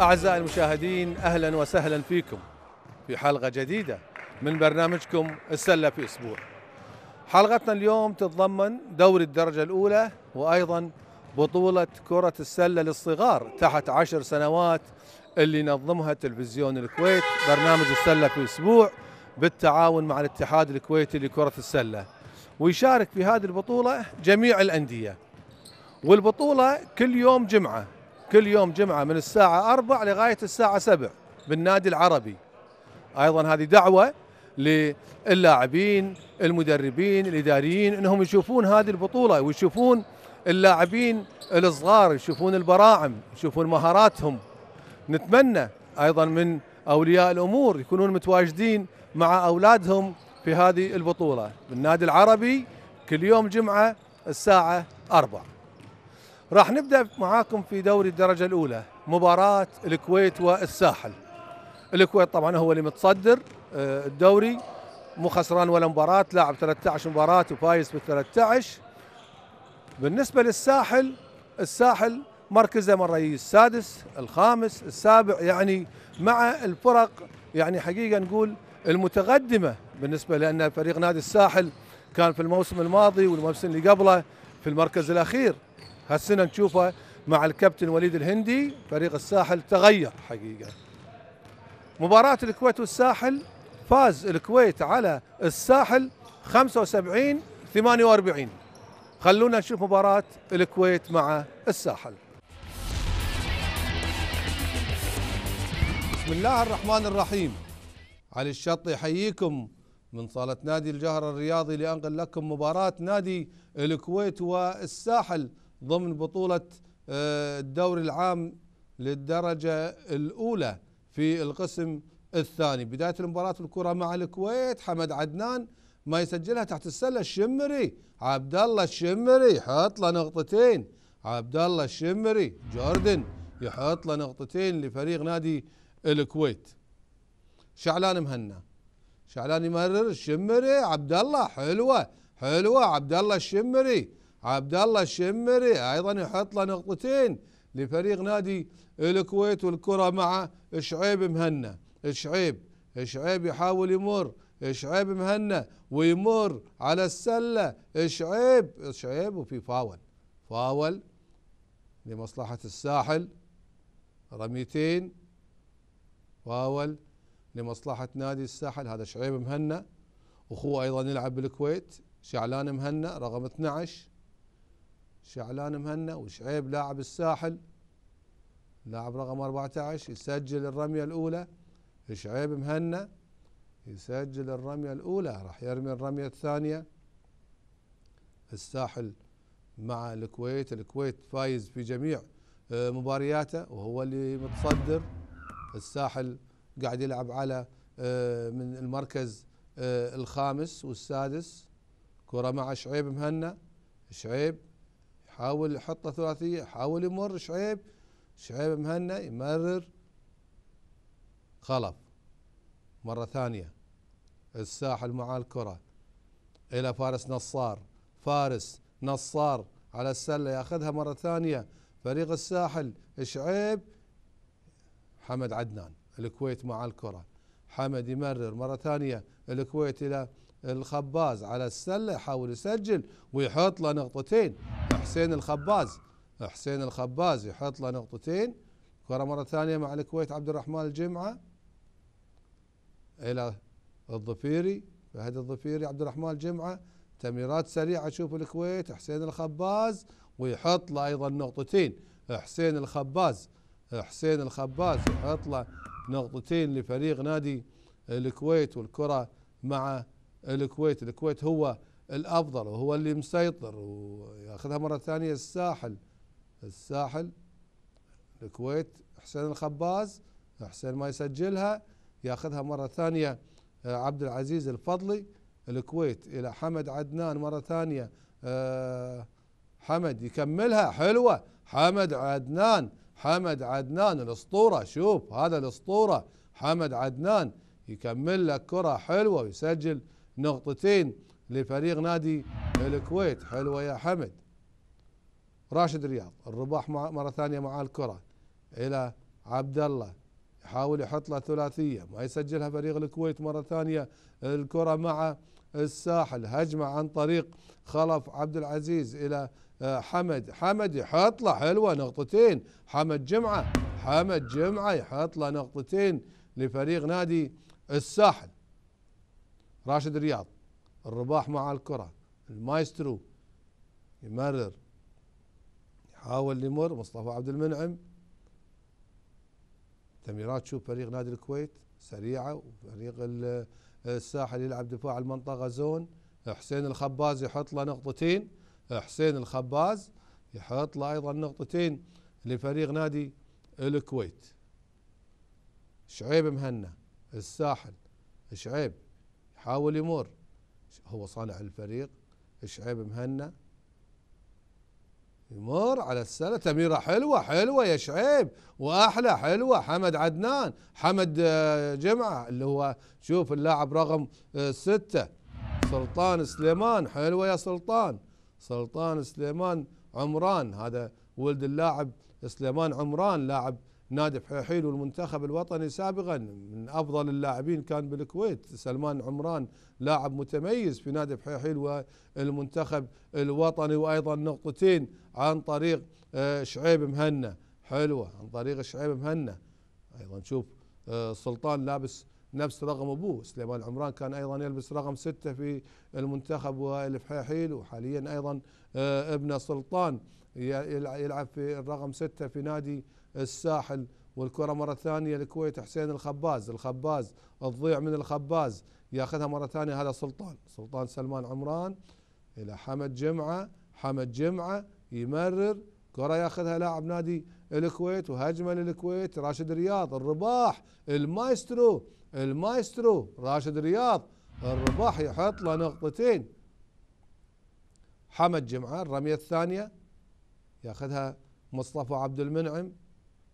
أعزائي المشاهدين أهلا وسهلا فيكم في حلقة جديدة من برنامجكم السلة في أسبوع حلقتنا اليوم تتضمن دوري الدرجة الأولى وأيضا بطولة كرة السلة للصغار تحت عشر سنوات اللي نظمها تلفزيون الكويت برنامج السلة في أسبوع بالتعاون مع الاتحاد الكويتي لكرة السلة ويشارك في هذه البطولة جميع الأندية والبطولة كل يوم جمعة كل يوم جمعة من الساعة أربع لغاية الساعة سبع بالنادي العربي أيضا هذه دعوة للاعبين المدربين الإداريين أنهم يشوفون هذه البطولة ويشوفون اللاعبين الصغار يشوفون البراعم يشوفون مهاراتهم نتمنى أيضا من أولياء الأمور يكونون متواجدين مع أولادهم في هذه البطولة بالنادي العربي كل يوم جمعة الساعة 4 راح نبدا معاكم في دوري الدرجه الاولى مباراه الكويت والساحل الكويت طبعا هو اللي متصدر آه، الدوري مو خسران ولا مباراه لاعب 13 مباراه وفايز بال 13 بالنسبه للساحل الساحل مركزه من الرئيس السادس الخامس السابع يعني مع الفرق يعني حقيقه نقول المتقدمه بالنسبه لان فريق نادي الساحل كان في الموسم الماضي والموسم اللي قبله في المركز الاخير هالسنه نشوفه مع الكابتن وليد الهندي فريق الساحل تغير حقيقه مباراه الكويت والساحل فاز الكويت على الساحل 75 48 خلونا نشوف مباراه الكويت مع الساحل بسم الله الرحمن الرحيم علي الشط يحييكم من صالة نادي الجهر الرياضي لأنقل لكم مباراة نادي الكويت والساحل ضمن بطولة آه، الدوري العام للدرجة الأولى في القسم الثاني بداية المباراة الكرة مع الكويت حمد عدنان ما يسجلها تحت السلة الشمري عبد الله الشمري يحط له نقطتين عبد الله الشمري جوردن يحط له نقطتين لفريق نادي الكويت شعلان مهنا شعلان يمرر الشمري عبد الله حلوه حلوه عبد الله الشمري عبد الله الشمري ايضا يحط له نقطتين لفريق نادي الكويت والكره مع شعيب مهنا شعيب شعيب يحاول يمر شعيب مهنا ويمر على السله شعيب شعيب وفي فاول فاول لمصلحه الساحل رميتين فاول لمصلحه نادي الساحل هذا شعيب مهنا اخوه ايضا يلعب بالكويت شعلان مهنا رقم 12 شعلان مهنا وشعيب لاعب الساحل لاعب رقم 14 يسجل الرمية الأولى شعيب مهنا يسجل الرمية الأولى راح يرمي الرمية الثانية الساحل مع الكويت الكويت فايز في جميع آه، مبارياته وهو اللي متصدر الساحل قاعد يلعب على آه، من المركز آه، الخامس والسادس كرة مع شعيب مهنا شعيب حاول يحطه ثلاثيه حاول يمر شعيب شعيب مهنا يمرر خلف مرة ثانية الساحل مع الكرة إلى فارس نصار فارس نصار على السلة ياخذها مرة ثانية فريق الساحل شعيب حمد عدنان الكويت مع الكرة حمد يمرر مرة ثانية الكويت إلى الخباز على السلة يحاول يسجل ويحط له نقطتين حسين الخباز حسين الخباز يحط له نقطتين كرة مرة ثانية مع الكويت عبد الرحمن الجمعة إلى الظفيري فهد الظفيري عبد الرحمن الجمعة تمريرات سريعة شوف الكويت حسين الخباز ويحط له أيضا نقطتين حسين الخباز حسين الخباز يحط له نقطتين لفريق نادي الكويت والكرة مع الكويت الكويت هو الافضل وهو اللي مسيطر وياخذها مره ثانيه الساحل الساحل الكويت حسين الخباز حسين ما يسجلها ياخذها مره ثانيه آه، عبد العزيز الفضلي الكويت الى حمد عدنان مره ثانيه آه، حمد يكملها حلوه حمد عدنان حمد عدنان الاسطوره شوف هذا الاسطوره حمد عدنان يكمل لك كره حلوه ويسجل نقطتين لفريق نادي الكويت حلوة يا حمد راشد رياض الرباح مرة ثانية مع الكرة إلى عبد الله يحاول يحط له ثلاثية ما يسجلها فريق الكويت مرة ثانية الكرة مع الساحل هجمة عن طريق خلف عبد العزيز إلى آه، حمد حمد يحط له حلوة نقطتين حمد جمعة حمد جمعة يحط له نقطتين لفريق نادي الساحل راشد رياض الرباح مع الكرة المايسترو يمرر يحاول يمر مصطفى عبد المنعم تمريرات شوف فريق نادي الكويت سريعة وفريق الساحل يلعب دفاع المنطقة زون حسين الخباز يحط له نقطتين حسين الخباز يحط له أيضا نقطتين لفريق نادي الكويت شعيب مهنا الساحل شعيب يحاول يمر هو صالح الفريق شعيب مهنا يمر على السله تميره حلوه حلوه يا شعيب واحلى حلوه حمد عدنان حمد آه، جمعه اللي هو شوف اللاعب رقم آه، سته سلطان سليمان حلوه يا سلطان سلطان سليمان عمران هذا ولد اللاعب سليمان عمران لاعب نادي حيل والمنتخب الوطني سابقا من افضل اللاعبين كان بالكويت سلمان عمران لاعب متميز في نادي حيل والمنتخب الوطني وايضا نقطتين عن طريق آه، شعيب مهنا حلوه عن طريق شعيب مهنا ايضا نشوف آه، سلطان لابس نفس رقم ابوه سليمان عمران كان ايضا يلبس رقم ستة في المنتخب والفحيحيل وحاليا ايضا آه، ابنه سلطان يلعب في الرقم ستة في نادي الساحل والكره مره ثانيه الكويت حسين الخباز الخباز الضيع من الخباز ياخذها مره ثانيه هذا سلطان سلطان سلمان عمران الى حمد جمعه حمد جمعه يمرر كره ياخذها لاعب نادي الكويت وهجمه للكويت راشد رياض الرباح المايسترو المايسترو راشد رياض الرباح يحط له نقطتين حمد جمعه الرميه الثانيه ياخذها مصطفى عبد المنعم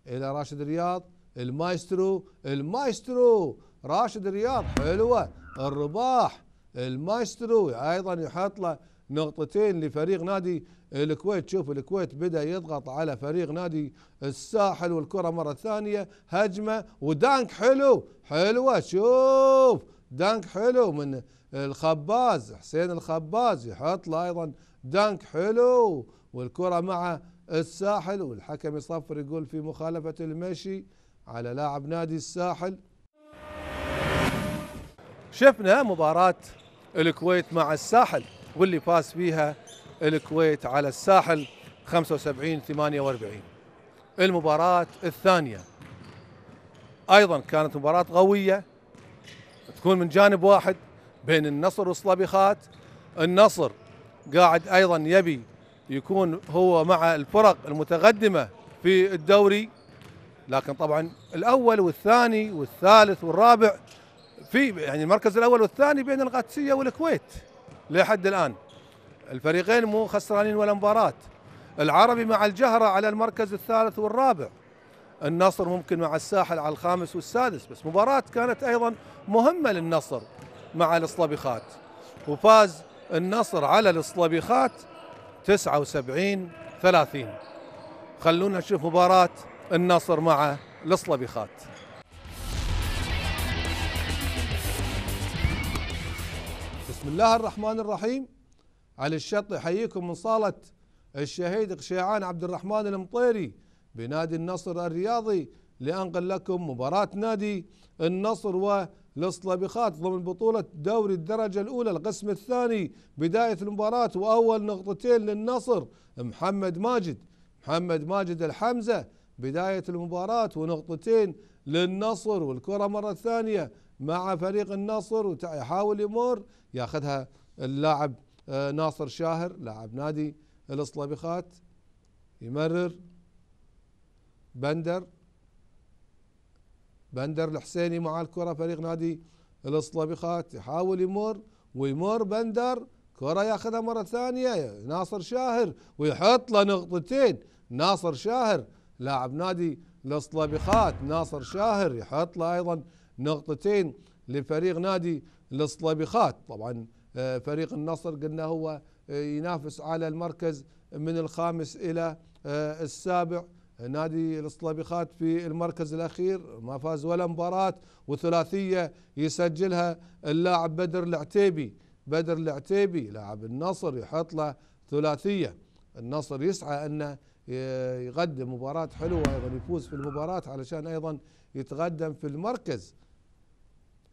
الى راشد رياض المايسترو المايسترو راشد رياض حلوه الرباح المايسترو ايضا يحط له نقطتين لفريق نادي الكويت شوف الكويت بدا يضغط على فريق نادي الساحل والكره مره ثانيه هجمه ودانك حلو حلوه شوف دانك حلو من الخباز حسين الخباز يحط له ايضا دانك حلو والكره مع الساحل والحكم يصفر يقول في مخالفة المشي على لاعب نادي الساحل شفنا مباراة الكويت مع الساحل واللي فاز فيها الكويت على الساحل 75 48 المباراة الثانية ايضا كانت مباراة قوية تكون من جانب واحد بين النصر وصلابيخات النصر قاعد ايضا يبي يكون هو مع الفرق المتقدمة في الدوري لكن طبعا الأول والثاني والثالث والرابع في يعني المركز الأول والثاني بين القادسية والكويت لحد الآن الفريقين مو خسرانين ولا مباراة العربي مع الجهرة على المركز الثالث والرابع النصر ممكن مع الساحل على الخامس والسادس بس مباراة كانت أيضا مهمة للنصر مع الإصلابيخات وفاز النصر على الإصلابيخات 79 30 خلونا نشوف مباراة النصر مع الصلبيخات بسم الله الرحمن الرحيم علي الشط يحييكم من صالة الشهيد قشيعان عبد الرحمن المطيري بنادي النصر الرياضي لأنقل لكم مباراة نادي النصر و الاسطلبيخات ضمن بطولة دوري الدرجة الأولى القسم الثاني بداية المباراة وأول نقطتين للنصر محمد ماجد محمد ماجد الحمزة بداية المباراة ونقطتين للنصر والكرة مرة ثانية مع فريق النصر ويحاول يمر ياخذها اللاعب آه، ناصر شاهر لاعب نادي الاسطلبيخات يمرر بندر بندر الحسيني مع الكره فريق نادي الاصطبخات يحاول يمر ويمر بندر كره ياخذها مره ثانيه ناصر شاهر ويحط له نقطتين ناصر شاهر لاعب نادي الاصطبخات ناصر شاهر يحط له ايضا نقطتين لفريق نادي الاصطبخات طبعا آه، فريق النصر قلنا هو آه، ينافس على المركز من الخامس الى آه، السابع نادي الاصطلابيخات في المركز الاخير ما فاز ولا مباراه وثلاثيه يسجلها اللاعب بدر العتيبي بدر العتيبي لاعب النصر يحط له ثلاثيه النصر يسعى انه يقدم مباراة حلوة أيضا يفوز في المباراة علشان أيضا يتقدم في المركز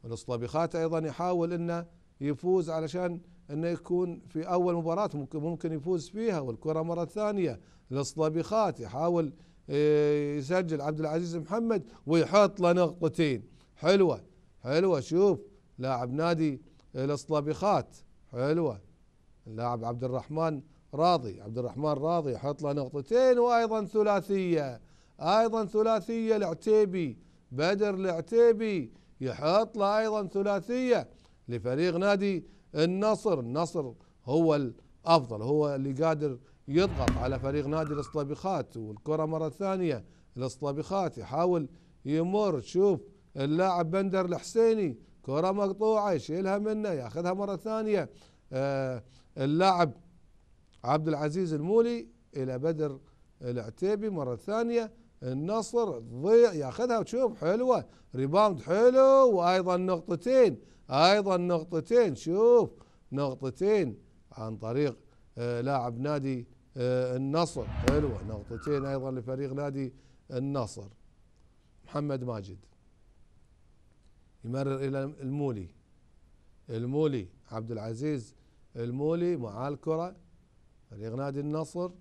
الاصطلابيخات أيضا يحاول أنه يفوز علشان أنه يكون في أول مباراة ممكن يفوز فيها والكرة مرة ثانية الاصطلابيخات يحاول يسجل عبد العزيز محمد ويحط له نقطتين حلوه حلوه شوف لاعب نادي الاسطلبيخات حلوه اللاعب عبد الرحمن راضي عبد الرحمن راضي يحط له نقطتين وايضا ثلاثيه ايضا ثلاثيه العتيبي بدر العتيبي يحط له ايضا ثلاثيه لفريق نادي النصر النصر هو الافضل هو اللي قادر يضغط على فريق نادي الاصطبيخات والكره مره ثانيه الاصطبيخات يحاول يمر تشوف اللاعب بندر الحسيني كره مقطوعه يشيلها منه ياخذها مره ثانيه آه، اللاعب عبد العزيز المولي الى بدر العتيبي مره ثانيه النصر ضيع ياخذها وتشوف حلوه ريباوند حلو وايضا نقطتين ايضا نقطتين شوف نقطتين عن طريق آه، لاعب نادي آه، النصر حلوه نقطتين ايضا لفريق نادي النصر محمد ماجد يمرر الى المولي المولي عبد العزيز المولي مع الكره فريق نادي النصر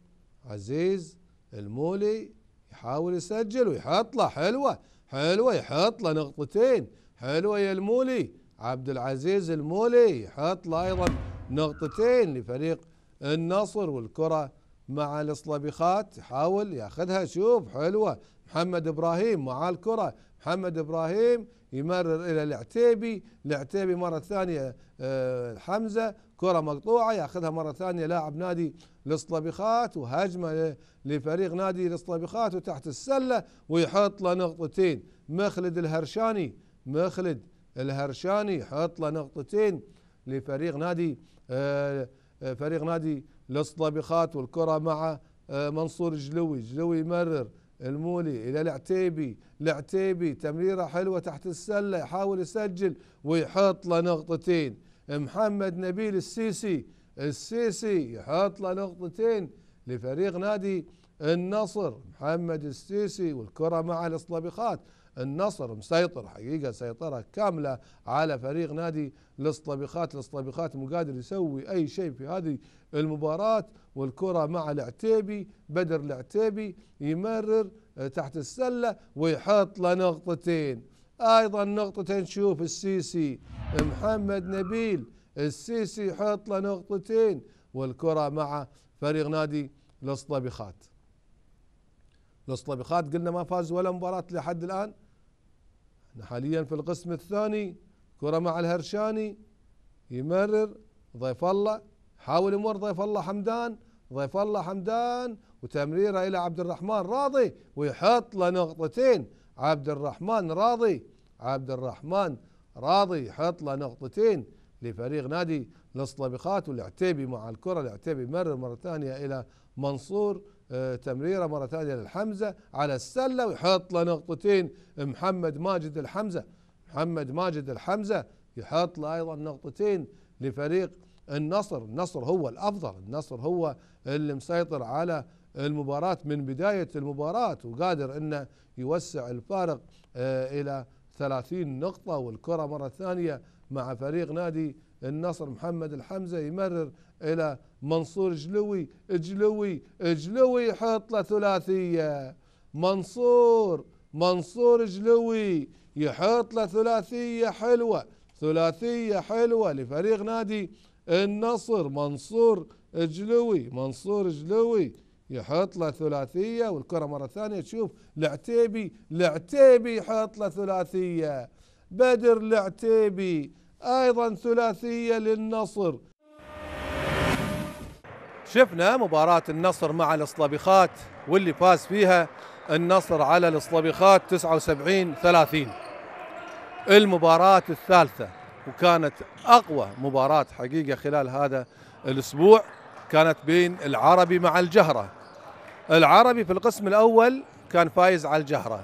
عزيز المولي يحاول يسجل ويحط له حلوه حلوه يحط له نقطتين حلوه يا المولي عبد العزيز المولي يحط له ايضا نقطتين لفريق النصر والكره مع الاصطبخات يحاول ياخذها شوف حلوه محمد ابراهيم مع الكره محمد ابراهيم يمرر الى العتيبي العتيبي مره ثانيه آه، حمزه كره مقطوعه ياخذها مره ثانيه لاعب نادي الاصطبخات وهجمه لفريق نادي الاصطبخات وتحت السله ويحط له نقطتين مخلد الهرشاني مخلد الهرشاني يحط له نقطتين لفريق نادي آه، آه، فريق نادي للصلبخات والكرة مع آه، منصور جلوي جلوي يمرر المولي الى العتيبي العتيبي تمريره حلوه تحت السله يحاول يسجل ويحط له نقطتين محمد نبيل السيسي السيسي يحط له نقطتين لفريق نادي النصر محمد السيسي والكره مع الاصطباخات النصر مسيطر حقيقه سيطره كامله على فريق نادي الاسطبيخات الاسطبيخات مو قادر يسوي اي شيء في هذه المباراه والكره مع العتيبي بدر العتيبي يمرر تحت السله ويحط له نقطتين ايضا نقطتين شوف السيسي محمد نبيل السيسي يحط له نقطتين والكره مع فريق نادي الاسطبيخات الاسطبيخات قلنا ما فاز ولا مباراه لحد الان احنا حاليا في القسم الثاني كرة مع الهرشاني يمرر ضيف الله حاول يمر ضيف الله حمدان ضيف الله حمدان وتمريره الى عبد الرحمن راضي ويحط له نقطتين عبد الرحمن راضي عبد الرحمن راضي يحط له نقطتين لفريق نادي الاسطبخات والعتيبي مع الكره العتيبي يمرر مره ثانيه الى منصور آه، تمريره مره ثانيه للحمزه على السله ويحط له نقطتين محمد ماجد الحمزه محمد ماجد الحمزه يحط له ايضا نقطتين لفريق النصر النصر هو الافضل النصر هو اللي مسيطر على المباراة من بداية المباراة وقادر انه يوسع الفارق آه، الى 30 نقطة والكرة مرة ثانية مع فريق نادي النصر محمد الحمزة يمرر الى منصور جلوي جلوي جلوي يحط له ثلاثيه منصور منصور جلوي يحط له ثلاثيه حلوه ثلاثيه حلوه لفريق نادي النصر منصور جلوي منصور جلوي يحط له ثلاثيه والكره مره ثانيه تشوف العتيبي العتيبي يحط له ثلاثيه بدر العتيبي ايضا ثلاثيه للنصر شفنا مباراة النصر مع الإصلابيخات واللي فاز فيها النصر على الإصلابيخات 79 30 المباراة الثالثة وكانت أقوى مباراة حقيقة خلال هذا الأسبوع كانت بين العربي مع الجهرة العربي في القسم الأول كان فايز على الجهرة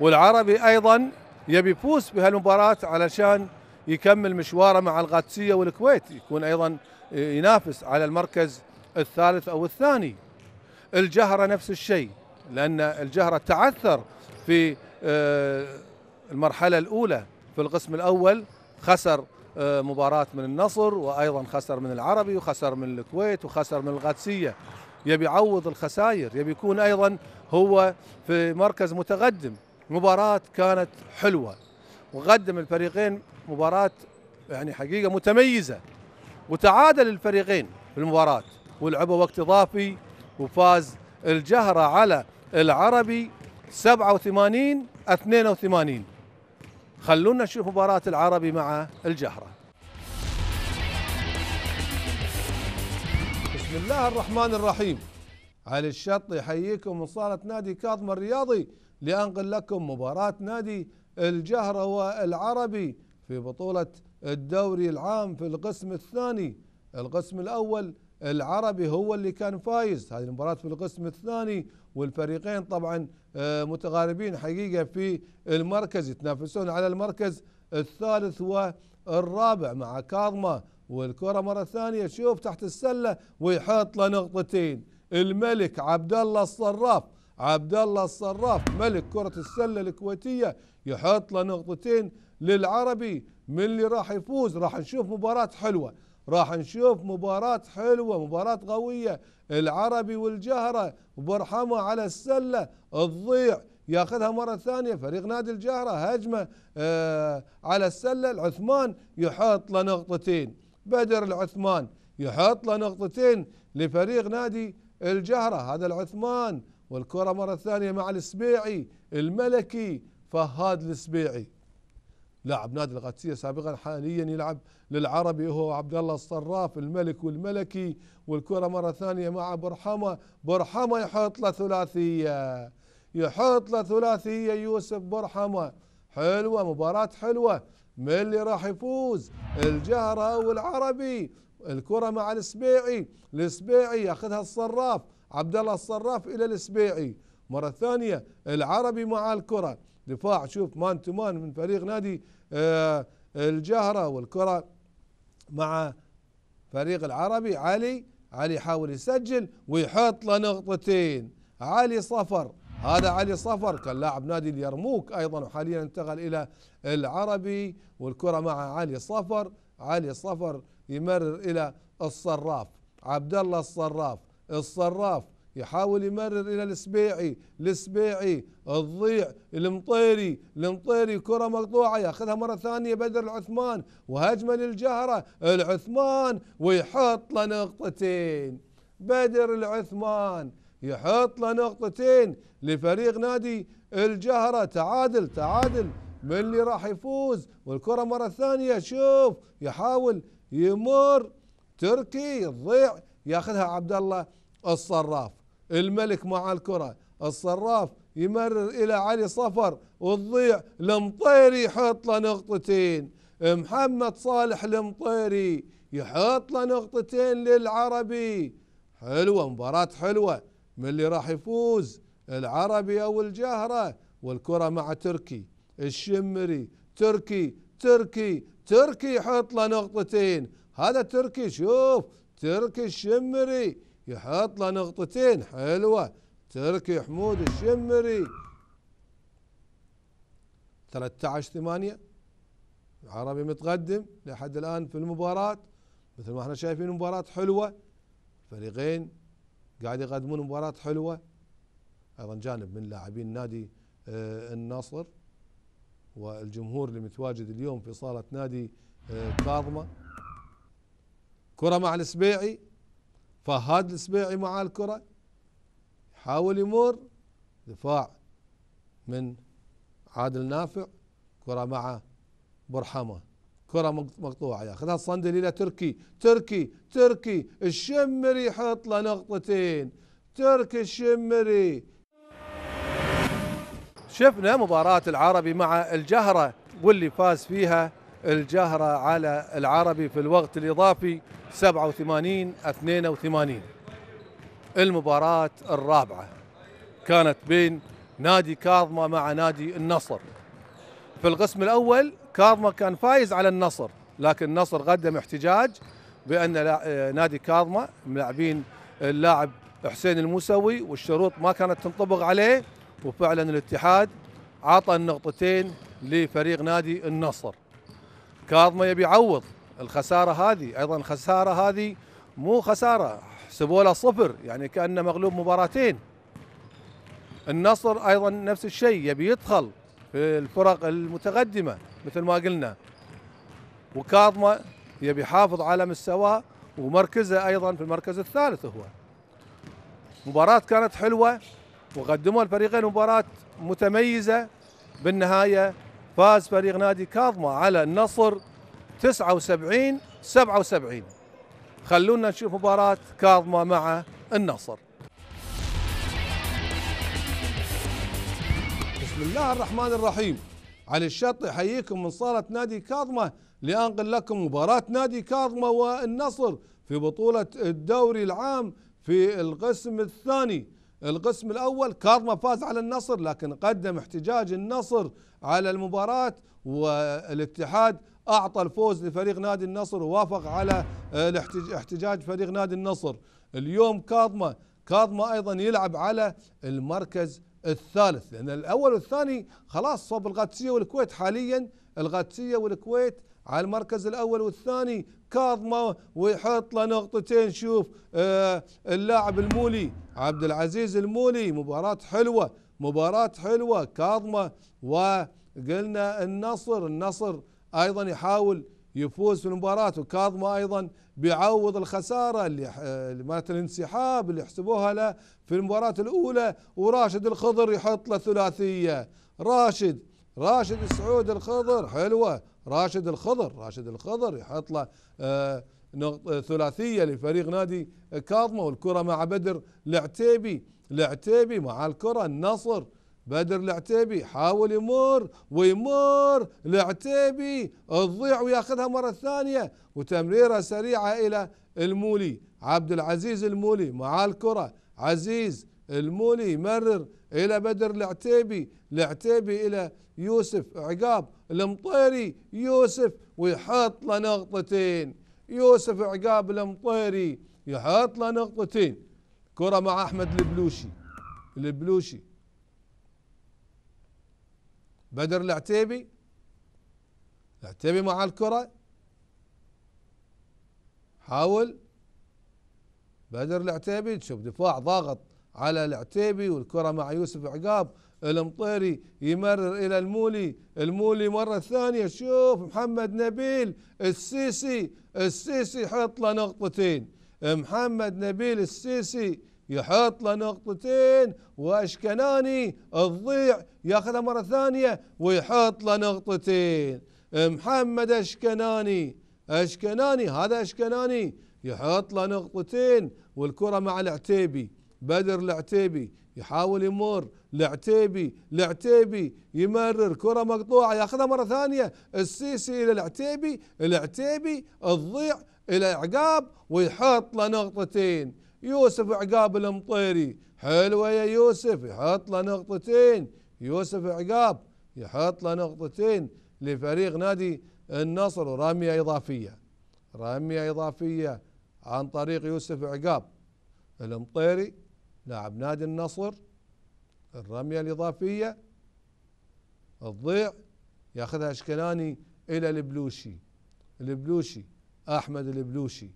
والعربي أيضا يبي يفوز بهالمباراة علشان يكمل مشواره مع القادسية والكويت يكون أيضا ينافس على المركز الثالث أو الثاني الجهرة نفس الشيء لأن الجهرة تعثر في آه، المرحلة الأولى في القسم الأول خسر آه، مباراة من النصر وأيضا خسر من العربي وخسر من الكويت وخسر من القادسية يبي يعوض الخسائر يبي يكون أيضا هو في مركز متقدم مباراة كانت حلوة وقدم الفريقين مباراة يعني حقيقة متميزة وتعادل الفريقين في المباراة ولعبوا وقت إضافي وفاز الجهرة على العربي 87 82 خلونا نشوف مباراة العربي مع الجهرة بسم الله الرحمن الرحيم علي الشط يحييكم من صالة نادي كاظم الرياضي لأنقل لكم مباراة نادي الجهرة والعربي في بطولة الدوري العام في القسم الثاني القسم الأول العربي هو اللي كان فايز هذه المباراة في القسم الثاني والفريقين طبعا آه، متقاربين حقيقة في المركز يتنافسون على المركز الثالث والرابع مع كاظمة والكرة مرة ثانية شوف تحت السلة ويحط له نقطتين الملك عبد الله الصراف عبد الله الصراف ملك كرة السلة الكويتية يحط له نقطتين للعربي من اللي راح يفوز راح نشوف مباراة حلوة راح نشوف مباراة حلوة مباراة قوية العربي والجهرة وبرحمة على السلة تضيع ياخذها مرة ثانية فريق نادي الجهرة هجمة آه على السلة العثمان يحط له نقطتين بدر العثمان يحط له نقطتين لفريق نادي الجهرة هذا العثمان والكرة مرة ثانية مع السبيعي الملكي فهاد السبيعي لاعب نادي القادسيه سابقا حاليا يلعب للعربي هو عبد الله الصراف الملك والملكي والكره مره ثانيه مع برحمه برحمه يحط له ثلاثيه يحط له ثلاثيه يوسف برحمه حلوه مباراه حلوه من اللي راح يفوز الجهره والعربي الكره مع السبيعي السبيعي ياخذها الصراف عبد الله الصراف الى السبيعي مره ثانيه العربي مع الكره دفاع شوف مان تو مان من فريق نادي آه، الجهرة والكرة مع فريق العربي علي علي يحاول يسجل ويحط له نقطتين علي صفر هذا علي صفر كان لاعب نادي اليرموك ايضا وحاليا انتقل الى العربي والكره مع علي صفر علي صفر يمرر الى الصراف عبد الله الصراف الصراف يحاول يمرر الى السبيعي السبيعي الضيع المطيري المطيري كره مقطوعه ياخذها مره ثانيه بدر العثمان وهجمه للجهره العثمان ويحط له نقطتين بدر العثمان يحط له نقطتين لفريق نادي الجهره تعادل تعادل من اللي راح يفوز والكره مره ثانيه شوف يحاول يمر تركي الضيع ياخذها عبد الله الصراف الملك مع الكرة الصراف يمرر إلى علي صفر والضيع المطيري يحط له نقطتين محمد صالح المطيري يحط له نقطتين للعربي حلوة مباراة حلوة من اللي راح يفوز العربي أو الجهرة والكرة مع تركي الشمري تركي تركي تركي يحط له نقطتين هذا تركي شوف تركي الشمري يحط له نقطتين حلوة تركي حمود الشمري 13 8 العربي متقدم لحد الآن في المباراة مثل ما احنا شايفين مباراة حلوة فريقين قاعد يقدمون مباراة حلوة أيضا جانب من لاعبين نادي آه، النصر والجمهور اللي متواجد اليوم في صالة نادي آه، كاظمة كرة مع السبيعي فهد السبيعي مع الكرة يحاول يمر دفاع من عادل نافع كرة مع برحمة كرة مقطوعة ياخذها الصندلي تركي تركي تركي الشمري يحط له نقطتين تركي الشمري شفنا مباراة العربي مع الجهرة واللي فاز فيها الجهرة على العربي في الوقت الإضافي 87 82 المباراة الرابعة كانت بين نادي كاظمة مع نادي النصر في القسم الأول كاظمة كان فايز على النصر لكن النصر قدم احتجاج بأن نادي كاظمة ملاعبين اللاعب حسين الموسوي والشروط ما كانت تنطبق عليه وفعلا الاتحاد عطى النقطتين لفريق نادي النصر كاظمه يبي يعوض الخساره هذه ايضا الخساره هذه مو خساره حسبوا له صفر يعني كانه مغلوب مباراتين النصر ايضا نفس الشيء يبي يدخل في الفرق المتقدمه مثل ما قلنا وكاظمه يبي يحافظ على مستواه ومركزه ايضا في المركز الثالث هو مباراة كانت حلوة وقدموا الفريقين مباراة متميزة بالنهاية فاز فريق نادي كاظمة على النصر 79 77 خلونا نشوف مباراة كاظمة مع النصر بسم الله الرحمن الرحيم علي الشط يحييكم من صالة نادي كاظمة لأنقل لكم مباراة نادي كاظمة والنصر في بطولة الدوري العام في القسم الثاني القسم الأول كارما فاز على النصر لكن قدم احتجاج النصر على المباراة والاتحاد أعطى الفوز لفريق نادي النصر ووافق على آه، احتجاج فريق نادي النصر اليوم كاظمة كاظمة أيضا يلعب على المركز الثالث لأن الأول والثاني خلاص صوب القادسية والكويت حاليا القادسية والكويت على المركز الاول والثاني كاظمه ويحط له نقطتين شوف آه، اللاعب المولي عبد العزيز المولي مباراه حلوه مباراه حلوه كاظمه وقلنا النصر النصر ايضا يحاول يفوز في المباراة وكاظمة أيضا بيعوض الخسارة اللي مالت الانسحاب اللي يحسبوها له في المباراة الأولى وراشد الخضر يحط له ثلاثية راشد راشد السعود الخضر حلوه راشد الخضر راشد الخضر يحط له آه، نقطه آه، ثلاثيه لفريق نادي كاظمه والكره مع بدر العتيبي العتيبي مع الكره النصر بدر العتيبي حاول يمر ويمر العتيبي تضيع وياخذها مره ثانيه وتمريره سريعه الى المولي عبد العزيز المولي مع الكره عزيز المولي يمرر الى بدر العتيبي العتيبي إلى يوسف عقاب المطيري يوسف ويحط له نقطتين يوسف عقاب المطيري يحط له نقطتين كرة مع أحمد البلوشي البلوشي بدر العتيبي العتيبي مع الكرة حاول بدر العتيبي شوف دفاع ضاغط على العتيبي والكرة مع يوسف عقاب المطيري يمرر الى المولي المولي مره ثانيه شوف محمد نبيل السيسي السيسي يحط له نقطتين محمد نبيل السيسي يحط له نقطتين واشكناني الضيع ياخذها مره ثانيه ويحط له نقطتين محمد اشكناني اشكناني هذا اشكناني يحط له نقطتين والكره مع العتيبي بدر العتيبي يحاول يمر العتيبي العتيبي يمرر كرة مقطوعة ياخذها مرة ثانية السيسي إلى العتيبي العتيبي تضيع إلى عقاب ويحط له نقطتين يوسف عقاب المطيري حلوة يا يوسف يحط له نقطتين يوسف عقاب يحط له نقطتين لفريق نادي النصر ورمية إضافية رمية إضافية عن طريق يوسف عقاب المطيري لاعب نادي النصر الرمية الإضافية الضيع ياخذها اشكلاني إلى البلوشي البلوشي أحمد البلوشي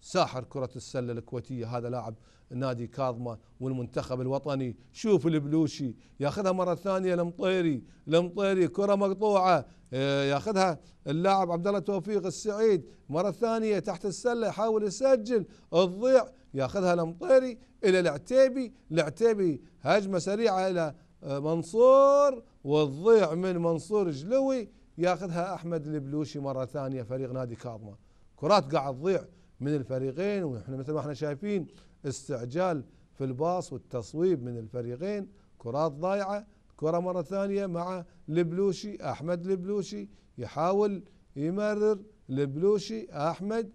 ساحر كرة السلة الكويتية هذا لاعب نادي كاظمة والمنتخب الوطني شوف البلوشي ياخذها مرة ثانية المطيري المطيري كرة مقطوعة آه، ياخذها اللاعب عبد الله توفيق السعيد مرة ثانية تحت السلة يحاول يسجل الضيع ياخذها المطيري إلى العتيبي العتيبي هجمة سريعة إلى آه، منصور والضيع من منصور جلوي ياخذها أحمد البلوشي مرة ثانية فريق نادي كاظمة كرات قاعد تضيع من الفريقين ونحن مثل ما احنا شايفين استعجال في الباص والتصويب من الفريقين كرات ضايعة كرة مرة ثانية مع البلوشي أحمد البلوشي يحاول يمرر البلوشي أحمد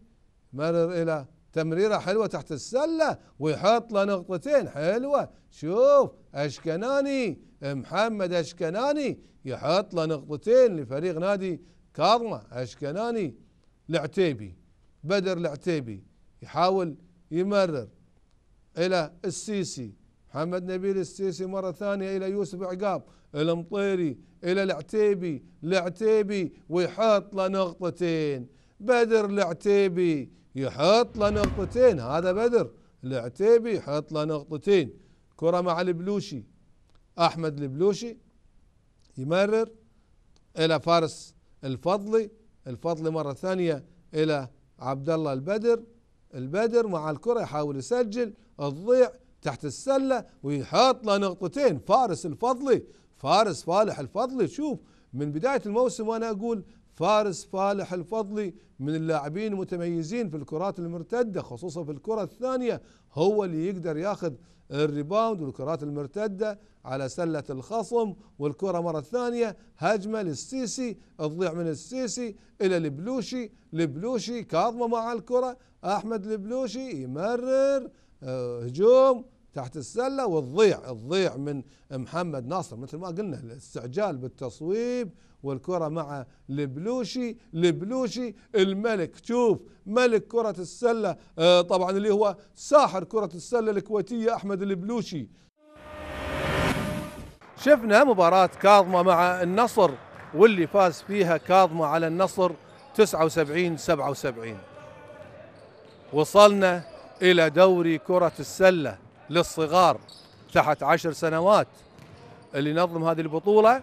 مرر إلى تمريره حلوه تحت السله ويحط له نقطتين حلوه شوف اشكناني محمد اشكناني يحط له نقطتين لفريق نادي كاظمه اشكناني العتيبي بدر العتيبي يحاول يمرر الى السيسي محمد نبيل السيسي مره ثانيه الى يوسف عقاب المطيري الى العتيبي العتيبي ويحط له نقطتين بدر العتيبي يحط له نقطتين هذا بدر العتيبي يحط له نقطتين كرة مع البلوشي أحمد البلوشي يمرر إلى فارس الفضلي الفضلي مرة ثانية إلى عبد الله البدر البدر مع الكرة يحاول يسجل تضيع تحت السلة ويحط له نقطتين فارس الفضلي فارس فالح الفضلي شوف من بداية الموسم وأنا أقول فارس فالح الفضلي من اللاعبين المتميزين في الكرات المرتده خصوصا في الكره الثانيه هو اللي يقدر ياخذ الريباوند والكرات المرتده على سله الخصم والكره مره ثانيه هجمه للسيسي تضيع من السيسي الى البلوشي البلوشي كاظمه مع الكره احمد البلوشي يمرر آه، هجوم تحت السله والضيع الضيع من محمد ناصر مثل ما قلنا الاستعجال بالتصويب والكرة مع البلوشي البلوشي الملك شوف ملك كرة السلة آه، طبعا اللي هو ساحر كرة السلة الكويتية أحمد البلوشي شفنا مباراة كاظمة مع النصر واللي فاز فيها كاظمة على النصر 79 77 وصلنا إلى دوري كرة السلة للصغار تحت عشر سنوات اللي نظم هذه البطولة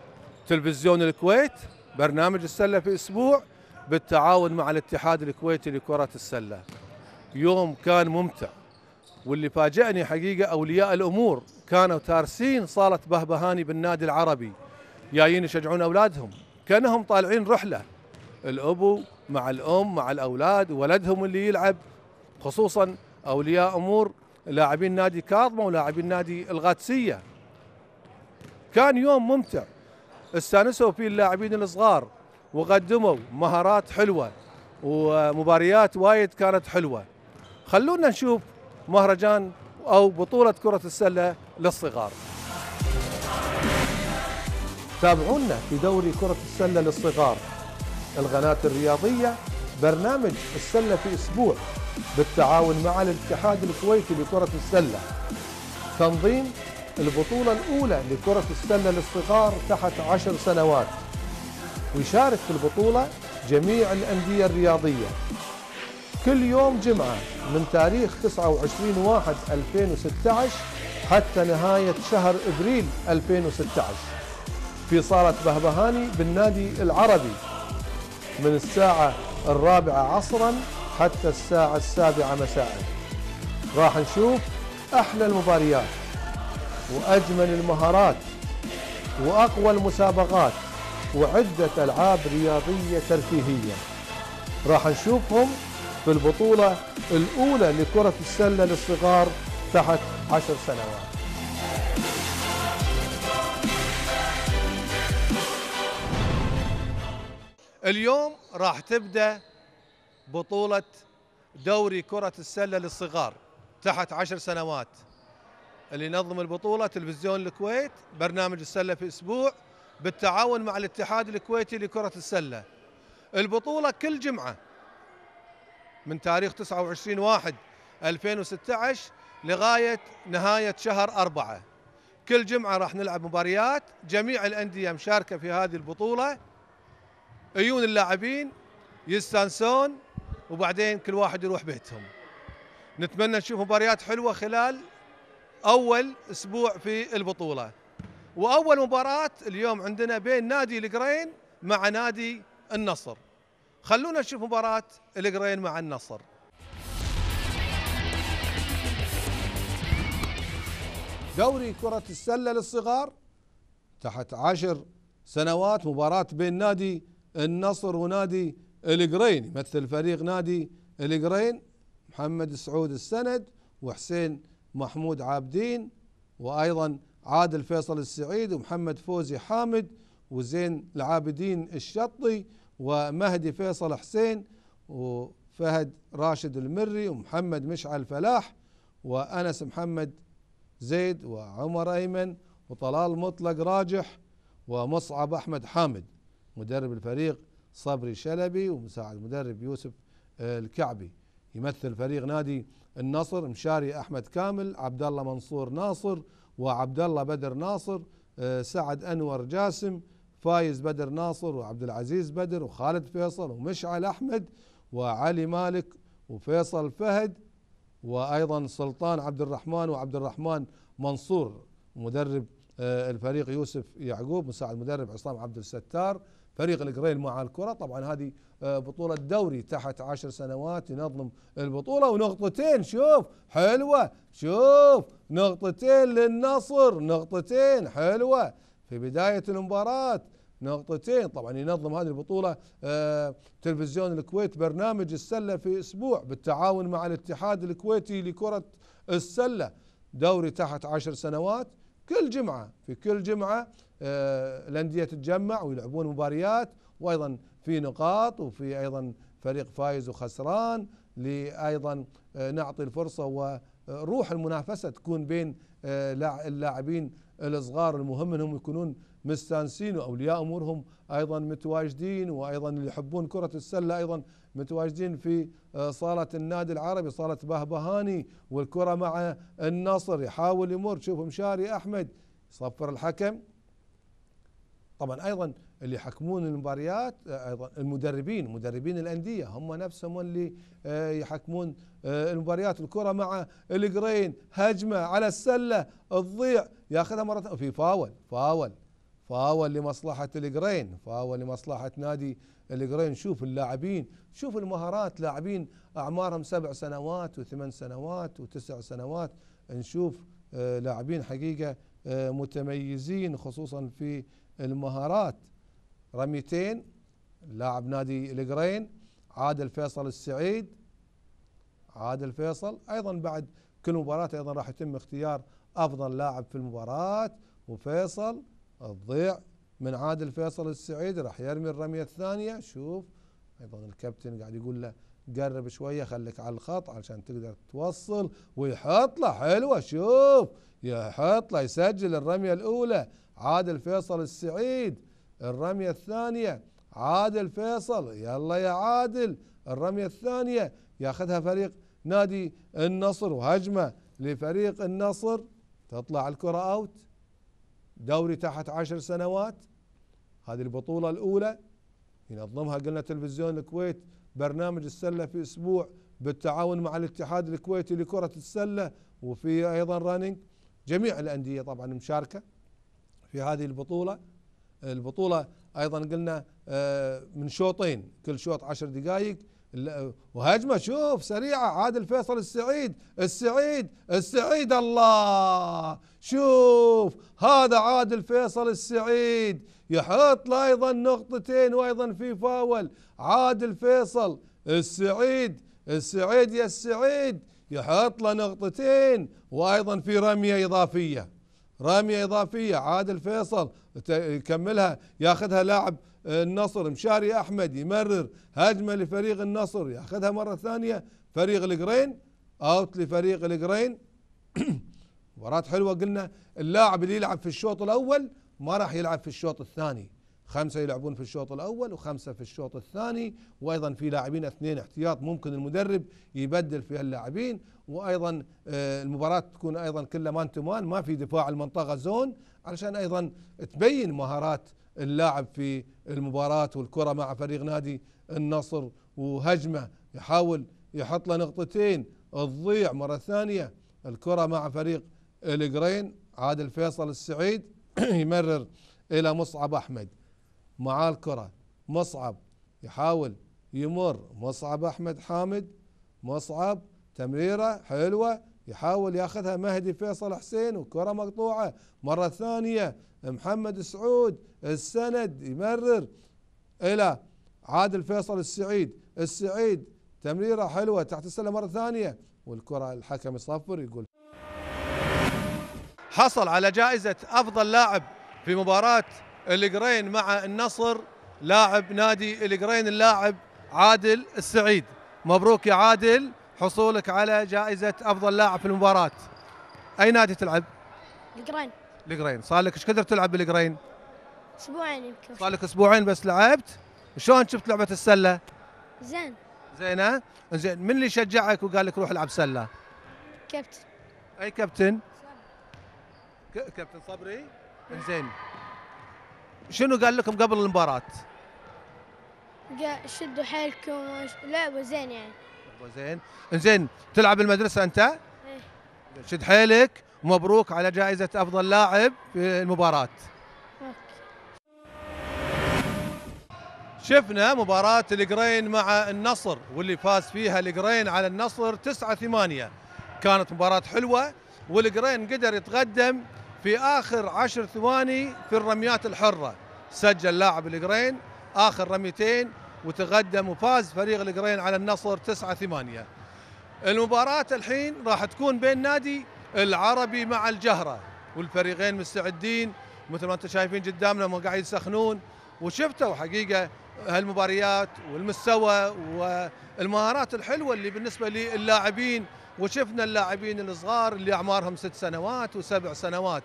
تلفزيون الكويت برنامج السلة في أسبوع بالتعاون مع الاتحاد الكويتي لكرة السلة يوم كان ممتع واللي فاجأني حقيقة أولياء الأمور كانوا تارسين صالة بهبهاني بالنادي العربي جايين يشجعون أولادهم كأنهم طالعين رحلة الأبو مع الأم مع الأولاد ولدهم اللي يلعب خصوصا أولياء أمور لاعبين نادي كاظمة ولاعبين نادي الغادسية كان يوم ممتع استانسوا فيه اللاعبين الصغار وقدموا مهارات حلوه ومباريات وايد كانت حلوه خلونا نشوف مهرجان او بطوله كره السله للصغار تابعونا في دوري كره السله للصغار القناه الرياضيه برنامج السله في اسبوع بالتعاون مع الاتحاد الكويتي لكره السله تنظيم البطولة الأولى لكرة السلة للصغار تحت عشر سنوات ويشارك في البطولة جميع الأندية الرياضية كل يوم جمعة من تاريخ 29 واحد 2016 حتى نهاية شهر إبريل 2016 في صالة بهبهاني بالنادي العربي من الساعة الرابعة عصرا حتى الساعة السابعة مساء راح نشوف أحلى المباريات وأجمل المهارات وأقوى المسابقات وعدة ألعاب رياضية ترفيهية راح نشوفهم في البطولة الأولى لكرة السلة للصغار تحت عشر سنوات اليوم راح تبدأ بطولة دوري كرة السلة للصغار تحت عشر سنوات اللي ينظم البطوله تلفزيون الكويت برنامج السله في اسبوع بالتعاون مع الاتحاد الكويتي لكره السله البطوله كل جمعه من تاريخ 29 واحد 2016 لغايه نهايه شهر أربعة كل جمعه راح نلعب مباريات جميع الانديه مشاركه في هذه البطوله ايون اللاعبين يستانسون وبعدين كل واحد يروح بيتهم نتمنى نشوف مباريات حلوه خلال اول اسبوع في البطوله واول مباراه اليوم عندنا بين نادي القرين مع نادي النصر خلونا نشوف مباراه القرين مع النصر دوري كرة السلة للصغار تحت عشر سنوات مباراة بين نادي النصر ونادي القرين يمثل فريق نادي القرين محمد سعود السند وحسين محمود عابدين وايضا عادل فيصل السعيد ومحمد فوزي حامد وزين العابدين الشطي ومهدي فيصل حسين وفهد راشد المري ومحمد مشعل فلاح وانس محمد زيد وعمر ايمن وطلال مطلق راجح ومصعب احمد حامد مدرب الفريق صبري شلبي ومساعد مدرب يوسف الكعبي يمثل فريق نادي النصر مشاري احمد كامل عبد الله منصور ناصر وعبد الله بدر ناصر آه، سعد انور جاسم فايز بدر ناصر وعبد العزيز بدر وخالد فيصل ومشعل احمد وعلي مالك وفيصل فهد وايضا سلطان عبد الرحمن وعبد الرحمن منصور مدرب آه، الفريق يوسف يعقوب مساعد مدرب عصام عبد الستار فريق القريل مع الكرة طبعا هذه آه، بطولة دوري تحت عشر سنوات ينظم البطولة ونقطتين شوف حلوة شوف نقطتين للنصر نقطتين حلوة في بداية المباراة نقطتين طبعا ينظم هذه البطولة آه، تلفزيون الكويت برنامج السلة في أسبوع بالتعاون مع الاتحاد الكويتي لكرة السلة دوري تحت عشر سنوات كل جمعة في كل جمعة آه، الانديه تتجمع ويلعبون مباريات وايضا في نقاط وفي ايضا فريق فايز وخسران لايضا آه، نعطي الفرصه وروح المنافسه تكون بين آه، اللاعبين الصغار المهم انهم يكونون مستانسين واولياء امورهم ايضا متواجدين وايضا اللي يحبون كره السله ايضا متواجدين في صاله النادي العربي صاله بهبهاني والكره مع النصر يحاول يمر شوف مشاري احمد يصفر الحكم طبعا ايضا اللي يحكمون المباريات آه، ايضا المدربين مدربين الانديه هم نفسهم اللي آه، يحكمون آه، المباريات الكره مع الجرين هجمه على السله تضيع ياخذها مره في فاول فاول فاول لمصلحه الجرين فاول لمصلحه نادي الجرين شوف اللاعبين شوف المهارات لاعبين اعمارهم سبع سنوات وثمان سنوات وتسع سنوات نشوف لاعبين حقيقه متميزين خصوصا في المهارات رميتين لاعب نادي القرين عادل فيصل السعيد عادل فيصل ايضا بعد كل مباراة ايضا راح يتم اختيار افضل لاعب في المباراة وفيصل الضيع من عادل فيصل السعيد راح يرمي الرمية الثانية شوف ايضا الكابتن قاعد يقول له قرب شوية خليك على الخط علشان تقدر توصل ويحط له حلوة شوف يحط له يسجل الرمية الاولى عادل فيصل السعيد الرمية الثانية عادل فيصل يلا يا عادل الرمية الثانية ياخذها فريق نادي النصر وهجمة لفريق النصر تطلع الكرة أوت دوري تحت عشر سنوات هذه البطولة الأولى ينظمها قلنا تلفزيون الكويت برنامج السلة في أسبوع بالتعاون مع الاتحاد الكويتي لكرة السلة وفي أيضا رانينج جميع الأندية طبعا مشاركة في هذه البطولة البطولة أيضا قلنا آه، من شوطين كل شوط عشر دقائق وهجمة شوف سريعة عادل فيصل السعيد السعيد السعيد الله شوف هذا عادل فيصل السعيد يحط له أيضا نقطتين وأيضا في فاول عادل فيصل السعيد السعيد يا السعيد يحط له نقطتين وأيضا في رمية إضافية رمية إضافية عادل فيصل يكملها ياخذها لاعب آه، النصر مشاري أحمد يمرر هجمة لفريق النصر ياخذها مرة ثانية فريق القرين أوت لفريق القرين مباراة حلوة قلنا اللاعب اللي يلعب في الشوط الأول ما راح يلعب في الشوط الثاني خمسة يلعبون في الشوط الأول وخمسة في الشوط الثاني وأيضا في لاعبين اثنين احتياط ممكن المدرب يبدل في اللاعبين وأيضا آه، المباراة تكون أيضا كلها مان تو مان ما في دفاع المنطقة زون علشان أيضا تبين مهارات اللاعب في المباراة والكرة مع فريق نادي النصر وهجمة يحاول يحط له نقطتين تضيع مرة ثانية الكرة مع فريق الجرين عادل فيصل السعيد يمرر إلى مصعب أحمد معاه الكرة مصعب يحاول يمر مصعب أحمد حامد مصعب تمريرة حلوة يحاول ياخذها مهدي فيصل حسين وكرة مقطوعة مرة ثانية محمد سعود السند يمرر إلى عادل فيصل السعيد السعيد تمريرة حلوة تحت السلة مرة ثانية والكرة الحكم يصفر يقول حصل على جائزة أفضل لاعب في مباراة القرين مع النصر لاعب نادي القرين اللاعب عادل السعيد مبروك يا عادل حصولك على جائزة أفضل لاعب في المباراة أي نادي تلعب؟ القرين القرين صار لك ايش كثر تلعب بالقرين؟ اسبوعين يمكن صار لك اسبوعين بس لعبت شلون شفت لعبة السلة؟ زين زينة؟ زين من اللي شجعك وقال لك روح العب سلة؟ كابتن اي كابتن؟ كابتن صبري؟ زين شنو قال لكم قبل المباراه؟ شدوا حيلكم لعبوا زين يعني لعبوا زين زين تلعب المدرسه انت؟ ايه شد حيلك مبروك على جائزه افضل لاعب في المباراه شفنا مباراة القرين مع النصر واللي فاز فيها القرين على النصر 9 8 كانت مباراة حلوة والقرين قدر يتقدم في آخر عشر ثواني في الرميات الحرة سجل لاعب القرين آخر رميتين وتقدم وفاز فريق القرين على النصر 9 8 المباراة الحين راح تكون بين نادي العربي مع الجهرة والفريقين مستعدين مثل ما انتم شايفين قدامنا هم قاعد يسخنون وشفتوا حقيقة هالمباريات والمستوى والمهارات الحلوة اللي بالنسبة للاعبين وشفنا اللاعبين الصغار اللي اعمارهم ست سنوات وسبع سنوات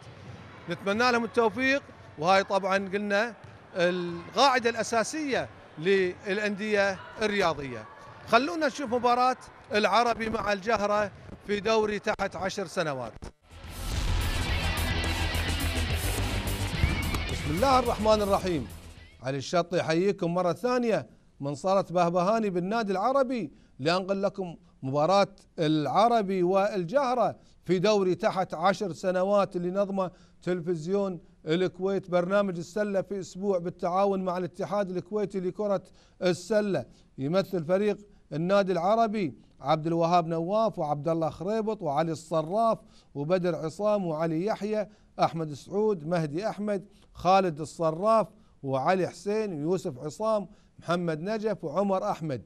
نتمنى لهم التوفيق وهاي طبعا قلنا القاعده الاساسيه للانديه الرياضيه خلونا نشوف مباراه العربي مع الجهره في دوري تحت عشر سنوات بسم الله الرحمن الرحيم علي الشطي يحييكم مره ثانيه من صارت بهبهاني بالنادي العربي لانقل لكم مباراة العربي والجهرة في دوري تحت عشر سنوات اللي نظمه تلفزيون الكويت برنامج السلة في أسبوع بالتعاون مع الاتحاد الكويتي لكرة السلة يمثل فريق النادي العربي عبد الوهاب نواف وعبد الله خريبط وعلي الصراف وبدر عصام وعلي يحيى أحمد سعود مهدي أحمد خالد الصراف وعلي حسين ويوسف عصام محمد نجف وعمر أحمد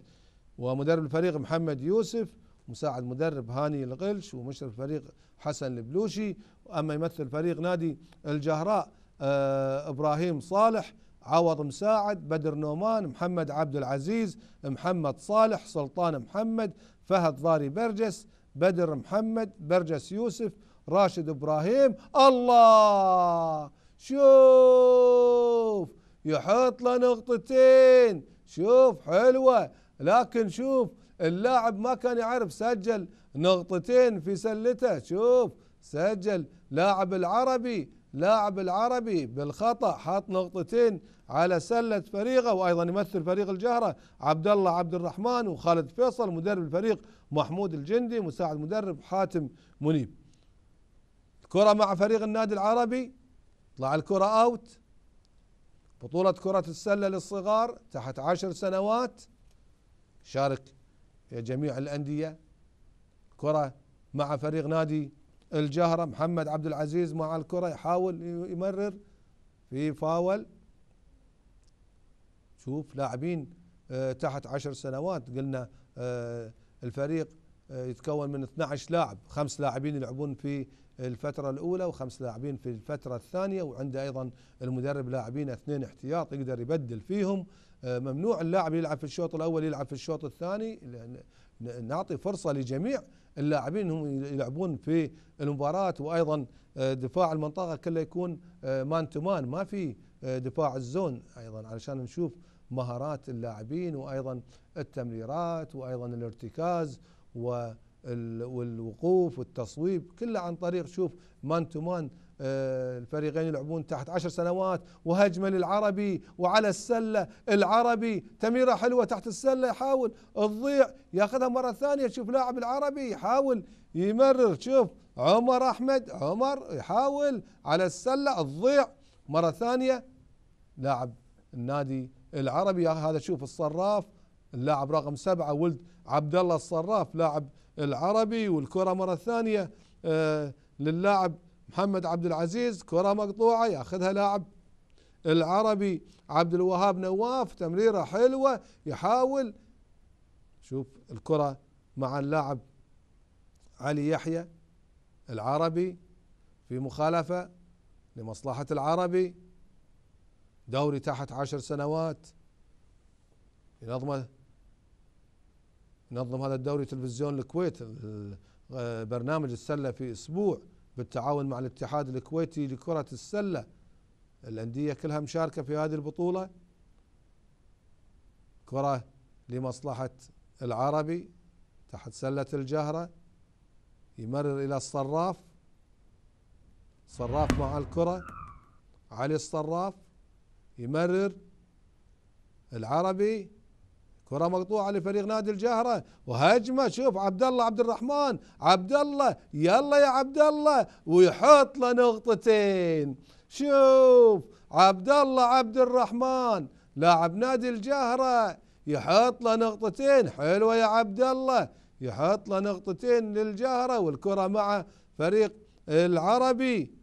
ومدرب الفريق محمد يوسف مساعد مدرب هاني القلش ومشرف الفريق حسن البلوشي اما يمثل فريق نادي الجهراء آه، ابراهيم صالح عوض مساعد بدر نومان محمد عبد العزيز محمد صالح سلطان محمد فهد ضاري برجس بدر محمد برجس يوسف راشد ابراهيم الله شوف يحط له نقطتين شوف حلوه لكن شوف اللاعب ما كان يعرف سجل نقطتين في سلته شوف سجل لاعب العربي لاعب العربي بالخطا حط نقطتين على سله فريقه وايضا يمثل فريق الجهره عبد الله عبد الرحمن وخالد فيصل مدرب الفريق محمود الجندي مساعد مدرب حاتم منيب الكره مع فريق النادي العربي طلع الكره اوت بطوله كره السله للصغار تحت عشر سنوات شارك جميع الانديه كره مع فريق نادي الجهره محمد عبد العزيز مع الكره يحاول يمرر في فاول شوف لاعبين آه، تحت عشر سنوات قلنا آه، الفريق آه، يتكون من 12 لاعب خمس لاعبين يلعبون في الفترة الأولى وخمس لاعبين في الفترة الثانية وعنده أيضا المدرب لاعبين اثنين احتياط يقدر يبدل فيهم آه، ممنوع اللاعب يلعب في الشوط الاول يلعب في الشوط الثاني نعطي فرصه لجميع اللاعبين انهم يلعبون في المباراه وايضا آه، دفاع المنطقه كله يكون مان تو مان ما في آه، دفاع الزون ايضا علشان نشوف مهارات اللاعبين وايضا التمريرات وايضا الارتكاز والوقوف والتصويب كله عن طريق شوف مان تو مان آه، الفريقين يلعبون تحت عشر سنوات وهجمه للعربي وعلى السله العربي تميره حلوه تحت السله يحاول تضيع ياخذها مره ثانيه تشوف لاعب العربي يحاول يمرر شوف عمر احمد عمر يحاول على السله تضيع مره ثانيه لاعب النادي العربي هذا شوف الصراف اللاعب رقم سبعه ولد عبد الله الصراف لاعب العربي والكره مره ثانيه آه، للاعب محمد عبد العزيز كرة مقطوعة ياخذها لاعب العربي عبد الوهاب نواف تمريرة حلوة يحاول شوف الكرة مع اللاعب علي يحيى العربي في مخالفة لمصلحة العربي دوري تحت عشر سنوات ينظمه ينظم هذا الدوري تلفزيون الكويت آه، برنامج السلة في أسبوع بالتعاون مع الاتحاد الكويتي لكرة السلة الأندية كلها مشاركة في هذه البطولة كرة لمصلحة العربي تحت سلة الجهرة يمرر إلى الصراف صراف مع الكرة علي الصراف يمرر العربي كرة مقطوعة لفريق نادي الجهرة وهجمة شوف عبد الله عبد الرحمن عبد الله يلا يا عبد الله ويحط له نقطتين شوف عبد الله عبد الرحمن لاعب نادي الجهرة يحط له نقطتين حلوة يا عبد الله يحط له نقطتين للجهرة والكرة مع فريق العربي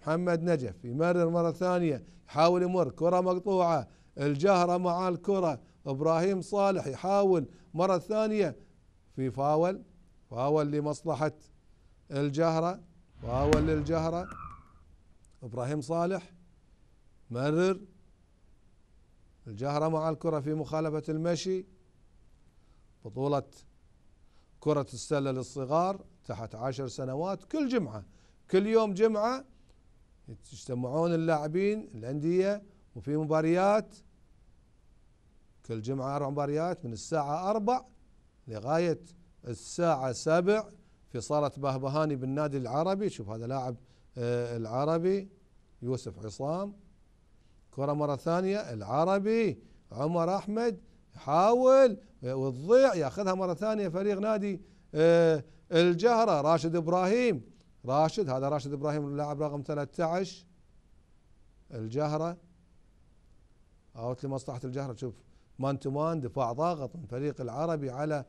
محمد نجف يمرر مرة ثانية يحاول يمر كرة مقطوعة الجهرة مع الكرة ابراهيم صالح يحاول مره ثانيه في فاول فاول لمصلحه الجهره فاول للجهره ابراهيم صالح مرر الجهره مع الكره في مخالفه المشي بطوله كره السله للصغار تحت عشر سنوات كل جمعه كل يوم جمعه يجتمعون اللاعبين الانديه وفي مباريات كل جمعة أربع مباريات من الساعة أربع لغاية الساعة سبع في صالة بهبهاني بالنادي العربي شوف هذا لاعب آه، العربي يوسف عصام كرة مرة ثانية العربي عمر أحمد يحاول آه، وتضيع ياخذها مرة ثانية فريق نادي آه، الجهرة راشد إبراهيم راشد هذا راشد إبراهيم اللاعب رقم 13 الجهرة اوت لمصلحة الجهرة شوف مان تو مان دفاع ضاغط من فريق العربي على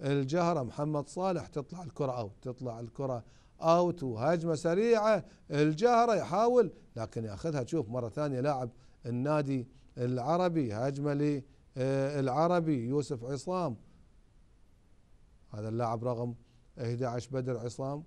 الجهرة محمد صالح تطلع الكرة أوت تطلع الكرة أوت وهجمة سريعة الجهرة يحاول لكن ياخذها تشوف مرة ثانية لاعب النادي العربي هجمة للعربي يوسف عصام هذا اللاعب رقم 11 بدر عصام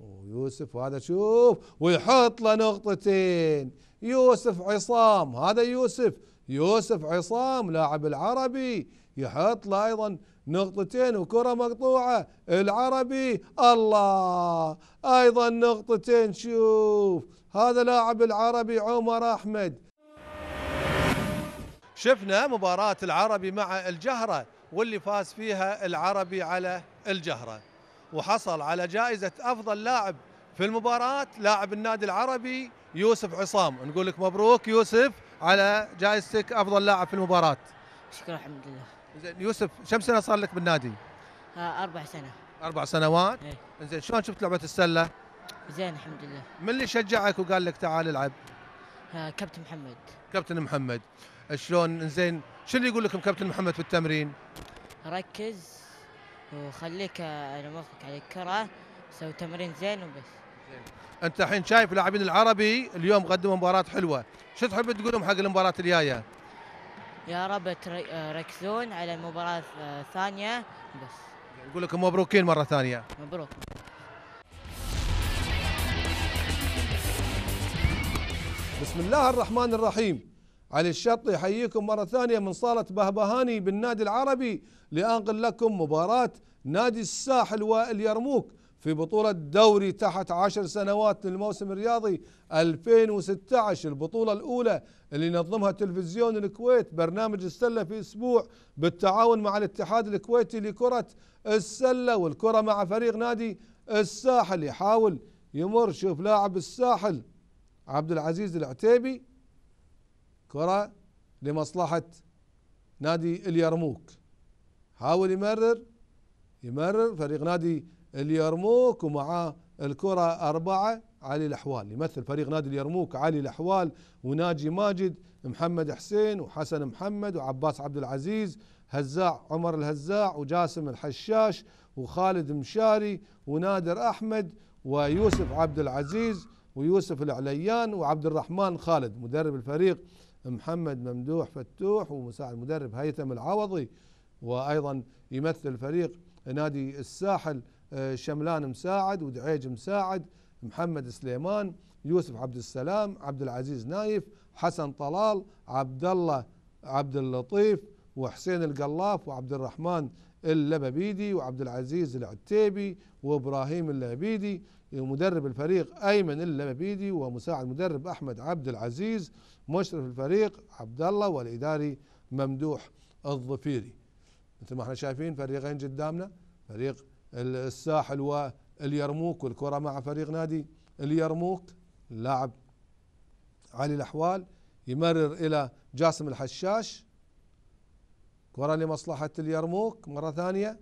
ويوسف وهذا شوف ويحط له نقطتين يوسف عصام هذا يوسف يوسف عصام لاعب العربي يحط له ايضا نقطتين وكره مقطوعه العربي الله ايضا نقطتين شوف هذا لاعب العربي عمر احمد شفنا مباراه العربي مع الجهره واللي فاز فيها العربي على الجهره وحصل على جائزه افضل لاعب في المباراه لاعب النادي العربي يوسف عصام نقول لك مبروك يوسف على جائزتك افضل لاعب في المباراه شكرا الحمد لله زين يوسف كم سنه صار لك بالنادي آه، اربع سنه اربع سنوات إيه؟ زين شلون شفت لعبه السله زين الحمد لله من اللي شجعك وقال لك تعال العب آه، كابتن محمد كابتن محمد شلون زين شنو يقول لكم كابتن محمد في التمرين ركز وخليك آه، انا موافق على الكره سوي تمرين زين وبس زين. انت الحين شايف لاعبين العربي اليوم قدموا مباراه حلوه شو تحب تقولهم حق المباراه الجايه يا رب تركزون على المباراه الثانيه آه، بس نقول لكم مبروكين مره ثانيه مبروك بسم الله الرحمن الرحيم علي الشطي يحييكم مرة ثانية من صالة بهبهاني بالنادي العربي لأنقل لكم مباراة نادي الساحل واليرموك في بطولة دوري تحت عشر سنوات للموسم الرياضي 2016 البطولة الأولى اللي نظمها تلفزيون الكويت برنامج السلة في أسبوع بالتعاون مع الاتحاد الكويتي لكرة السلة والكرة مع فريق نادي الساحل يحاول يمر شوف لاعب الساحل عبد العزيز العتيبي كرة لمصلحة نادي اليرموك حاول يمرر يمرر فريق نادي اليرموك ومعاه الكرة أربعة علي الأحوال يمثل فريق نادي اليرموك علي الأحوال وناجي ماجد محمد حسين وحسن محمد وعباس عبد العزيز هزاع عمر الهزاع وجاسم الحشاش وخالد مشاري ونادر أحمد ويوسف عبد العزيز ويوسف العليان وعبد الرحمن خالد مدرب الفريق محمد ممدوح فتوح ومساعد مدرب هيثم العوضي وأيضا يمثل فريق نادي الساحل آه، شملان مساعد ودعيج مساعد محمد سليمان يوسف عبد السلام عبد العزيز نايف حسن طلال عبد الله عبد اللطيف وحسين القلاف وعبد الرحمن اللببيدي وعبد العزيز العتيبي وابراهيم اللبيدي مدرب الفريق ايمن اللببيدي ومساعد مدرب احمد عبد العزيز مشرف الفريق عبد الله والاداري ممدوح الظفيري مثل ما احنا شايفين فريقين قدامنا فريق الساحل واليرموك والكرة مع فريق نادي اليرموك اللاعب علي الأحوال يمرر إلى جاسم الحشاش كرة لمصلحة اليرموك مرة ثانية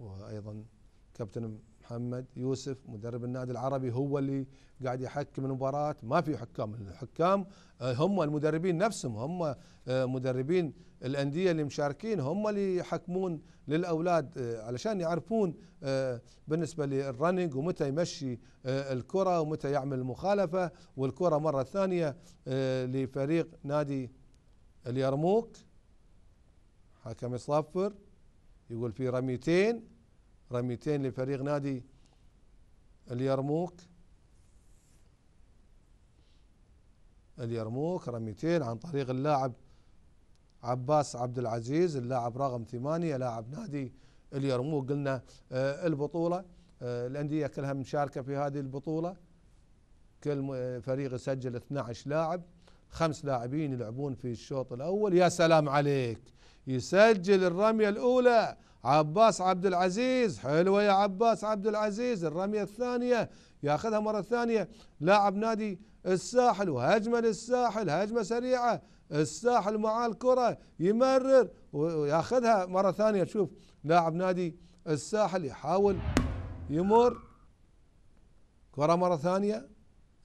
وأيضا كابتن محمد يوسف مدرب النادي العربي هو اللي قاعد يحكم المباراة ما في حكام الحكام آه، هم المدربين نفسهم هم آه، مدربين الأندية اللي مشاركين هم اللي يحكمون للأولاد آه، علشان يعرفون بالنسبة للرننج ومتى يمشي الكرة ومتى يعمل مخالفة والكرة مرة ثانية لفريق نادي اليرموك حكم يصفر يقول في رميتين رميتين لفريق نادي اليرموك اليرموك رميتين عن طريق اللاعب عباس عبد العزيز اللاعب رقم ثمانية لاعب نادي اليرموك قلنا آه، البطولة آه، الأندية كلها مشاركة في هذه البطولة كل آه، فريق يسجل 12 لاعب خمس لاعبين يلعبون في الشوط الأول يا سلام عليك يسجل الرمية الأولى عباس عبد العزيز حلوة يا عباس عبد العزيز الرمية الثانية ياخذها مرة ثانية لاعب نادي الساحل وهجمة للساحل هجمة سريعة الساحل مع الكرة يمرر وياخذها مرة ثانية شوف لاعب نادي الساحل يحاول يمر كرة مرة ثانية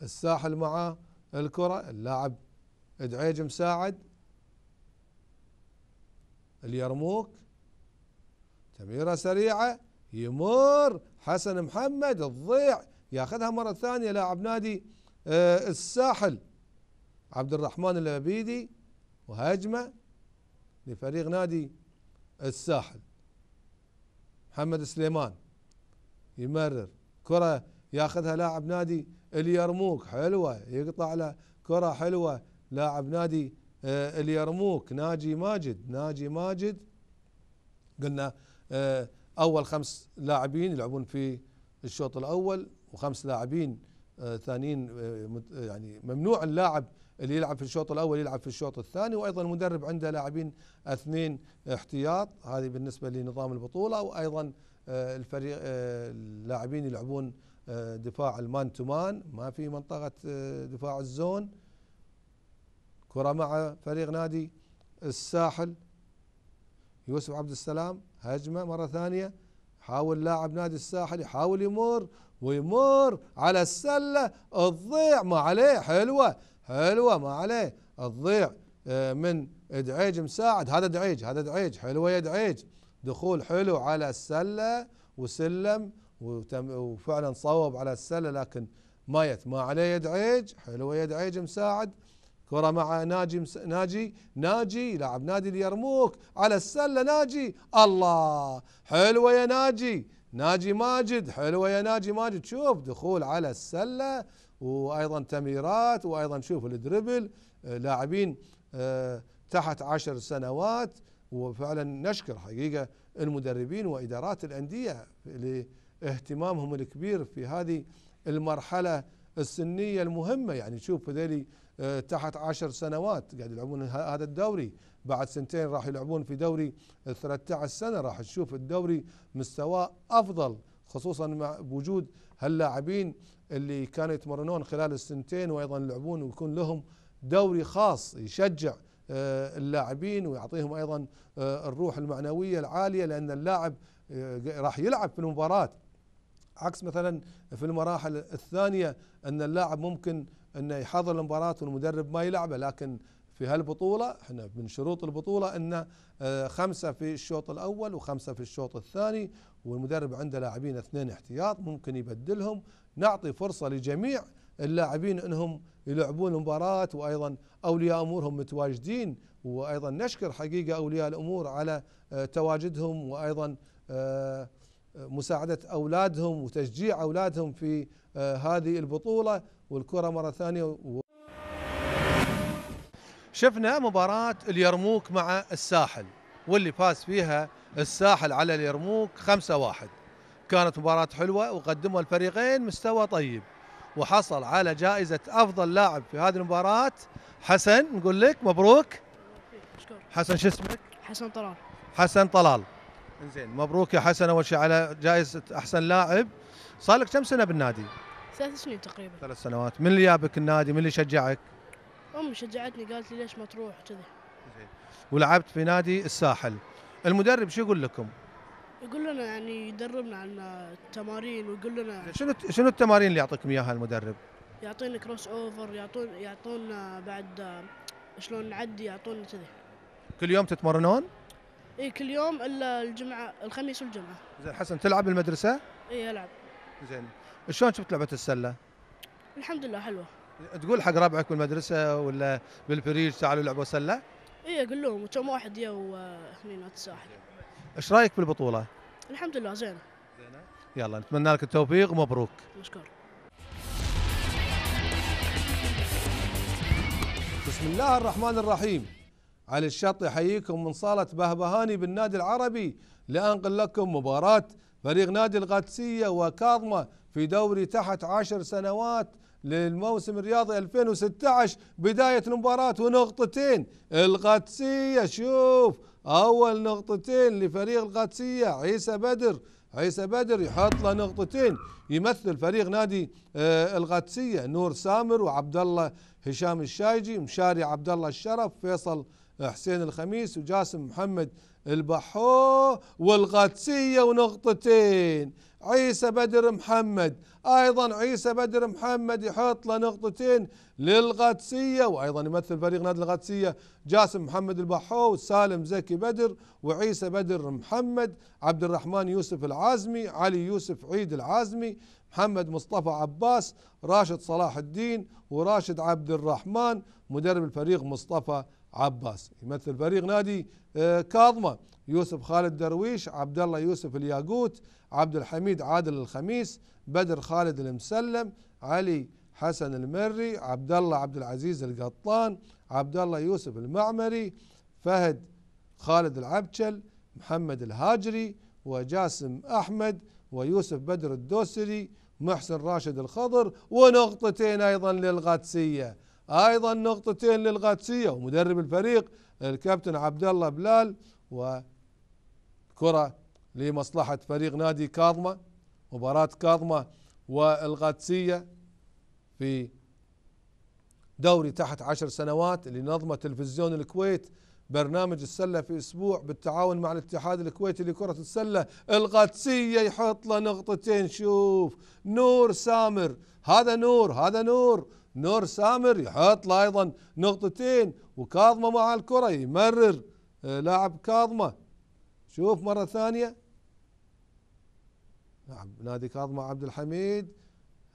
الساحل مع الكرة اللاعب ادعيج مساعد اليرموك تمريرة سريعة يمر حسن محمد الضيع ياخذها مرة ثانية لاعب نادي آه، الساحل عبد الرحمن العبيدي وهجمة لفريق نادي الساحل محمد سليمان يمرر كرة ياخذها لاعب نادي اليرموك حلوة يقطع له كرة حلوة لاعب نادي آه، اليرموك ناجي ماجد ناجي ماجد قلنا آه، اول خمس لاعبين يلعبون في الشوط الاول وخمس لاعبين آه، ثانيين يعني ممنوع اللاعب اللي يلعب في الشوط الاول يلعب في الشوط الثاني وايضا المدرب عنده لاعبين اثنين احتياط هذه بالنسبه لنظام البطوله وايضا الفريق اللاعبين يلعبون دفاع المان تو مان ما في منطقه دفاع الزون كرة مع فريق نادي الساحل يوسف عبد السلام هجمة مرة ثانية حاول لاعب نادي الساحل يحاول يمر ويمر على السلة الضيع ما عليه حلوة حلوة ما عليه الضيع آه، من دعيج مساعد هذا دعيج هذا دعيج حلوة يا دعيج دخول حلو على السلة وسلم وفعلا صوب على السلة لكن ما يت ما عليه يا دعيج حلوة يا دعيج مساعد كرة مع ناجي ناجي ناجي لاعب نادي اليرموك على السلة ناجي الله حلوة يا ناجي ناجي ماجد حلوة يا ناجي ماجد شوف دخول على السلة وأيضا تمريرات وأيضا شوف الدربل لاعبين آه، تحت عشر سنوات وفعلا نشكر حقيقة المدربين وإدارات الأندية لاهتمامهم الكبير في هذه المرحلة السنية المهمة يعني شوف ذلي آه، تحت عشر سنوات قاعد يلعبون هذا الدوري بعد سنتين راح يلعبون في دوري 13 سنه راح تشوف الدوري مستواه افضل خصوصا مع بوجود هاللاعبين اللي كانوا يتمرنون خلال السنتين وايضا يلعبون ويكون لهم دوري خاص يشجع آه، اللاعبين ويعطيهم ايضا آه، الروح المعنويه العاليه لان اللاعب راح يلعب في المباراه عكس مثلا في المراحل الثانيه ان اللاعب ممكن انه يحضر المباراه والمدرب ما يلعبه لكن في هالبطوله احنا من شروط البطوله ان آه، خمسه في الشوط الاول وخمسه في الشوط الثاني والمدرب عنده لاعبين اثنين احتياط ممكن يبدلهم نعطي فرصه لجميع اللاعبين انهم يلعبون المباراه وايضا اولياء امورهم متواجدين وايضا نشكر حقيقه اولياء الامور على آه، تواجدهم وايضا آه، مساعده اولادهم وتشجيع اولادهم في هذه البطوله والكرة مرة ثانية و... شفنا مباراة اليرموك مع الساحل واللي فاز فيها الساحل على اليرموك 5-1 كانت مباراة حلوة وقدموا الفريقين مستوى طيب وحصل على جائزة أفضل لاعب في هذه المباراة حسن نقول لك مبروك حسن شو اسمك؟ حسن طلال حسن طلال زين مبروك يا حسن أول شيء على جائزة أحسن لاعب صار لك كم سنة بالنادي؟ ثلاث سنين تقريبا ثلاث سنوات من اللي جابك النادي من اللي شجعك امي شجعتني قالت لي ليش ما تروح كذا ولعبت في نادي الساحل المدرب شو يقول لكم يقول لنا يعني يدربنا على التمارين ويقول لنا شنو شنو التمارين اللي يعطيكم اياها المدرب يعطينا كروس اوفر يعطون يعطونا بعد شلون نعدي يعطونا كذا كل يوم تتمرنون اي كل يوم الا الجمعه الخميس والجمعه زين حسن تلعب بالمدرسه اي العب زين شلون شفت لعبه السله؟ الحمد لله حلوه تقول حق ربعك بالمدرسه ولا بالفريج تعالوا لعبوا سله؟ اي اقول لهم كم واحد يا هنا الساحل ايش رايك بالبطوله؟ الحمد لله زينه زينه يلا نتمنى لك التوفيق ومبروك مشكور بسم الله الرحمن الرحيم علي الشط يحييكم من صالة بهبهاني بالنادي العربي لأنقل لكم مباراة فريق نادي القادسية وكاظمة في دوري تحت عشر سنوات للموسم الرياضي 2016 بداية المباراة ونقطتين القادسية شوف أول نقطتين لفريق القادسية عيسى بدر عيسى بدر يحط له نقطتين يمثل فريق نادي آه، القادسية نور سامر وعبد الله هشام الشايجي مشاري عبد الله الشرف فيصل حسين الخميس وجاسم محمد البحو والغاتسية ونقطتين عيسى بدر محمد ايضا عيسى بدر محمد يحط له نقطتين للغاتسيه وايضا يمثل فريق نادي الغاتسيه جاسم محمد البحو وسالم زكي بدر وعيسى بدر محمد عبد الرحمن يوسف العازمي علي يوسف عيد العازمي محمد مصطفى عباس راشد صلاح الدين وراشد عبد الرحمن مدرب الفريق مصطفى عباس يمثل فريق نادي آه، كاظمة يوسف خالد درويش عبد الله يوسف الياقوت عبد الحميد عادل الخميس بدر خالد المسلم علي حسن المري عبد الله عبد العزيز القطان عبد الله يوسف المعمري فهد خالد العبشل محمد الهاجري وجاسم احمد ويوسف بدر الدوسري محسن راشد الخضر ونقطتين ايضا للغتسيه ايضا نقطتين للغاتسيه ومدرب الفريق الكابتن عبد الله بلال وكره لمصلحه فريق نادي كاظمه مباراه كاظمه والغاتسيه في دوري تحت عشر سنوات اللي نظمه تلفزيون الكويت برنامج السلة في أسبوع بالتعاون مع الاتحاد الكويتي لكرة السلة الغاتسية يحط له نقطتين شوف نور سامر هذا نور هذا نور نور سامر يحط له ايضا نقطتين وكاظمه مع الكره يمرر آه، لاعب كاظمه شوف مره ثانيه نعم نادي كاظمه عبد الحميد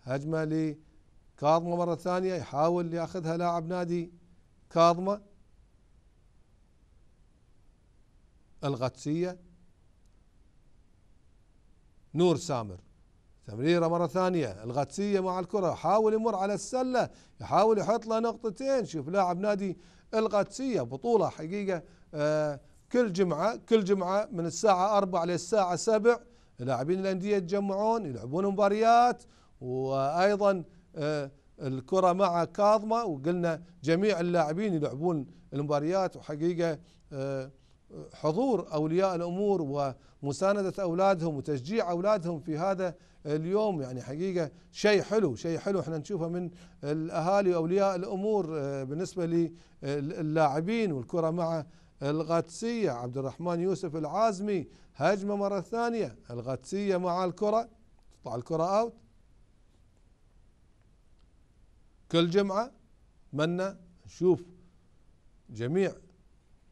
هجمه لكاظمه مره ثانيه يحاول ياخذها لاعب نادي كاظمه الغدسيه نور سامر تمريره مره ثانيه الغطسيه مع الكره يحاول يمر على السله يحاول يحط له نقطتين شوف لاعب نادي الغطسيه بطوله حقيقه آه كل جمعه كل جمعه من الساعه 4 للساعه 7 لاعبين الانديه يتجمعون يلعبون مباريات وايضا آه الكره مع كاظمه وقلنا جميع اللاعبين يلعبون المباريات وحقيقه آه حضور اولياء الامور ومسانده اولادهم وتشجيع اولادهم في هذا اليوم يعني حقيقه شيء حلو شيء حلو احنا نشوفه من الاهالي واولياء الامور آه، بالنسبه للاعبين والكره مع الغاتسيه عبد الرحمن يوسف العازمي هجمه مره ثانيه الغاتسيه مع الكره تطلع الكره اوت كل جمعه منا نشوف جميع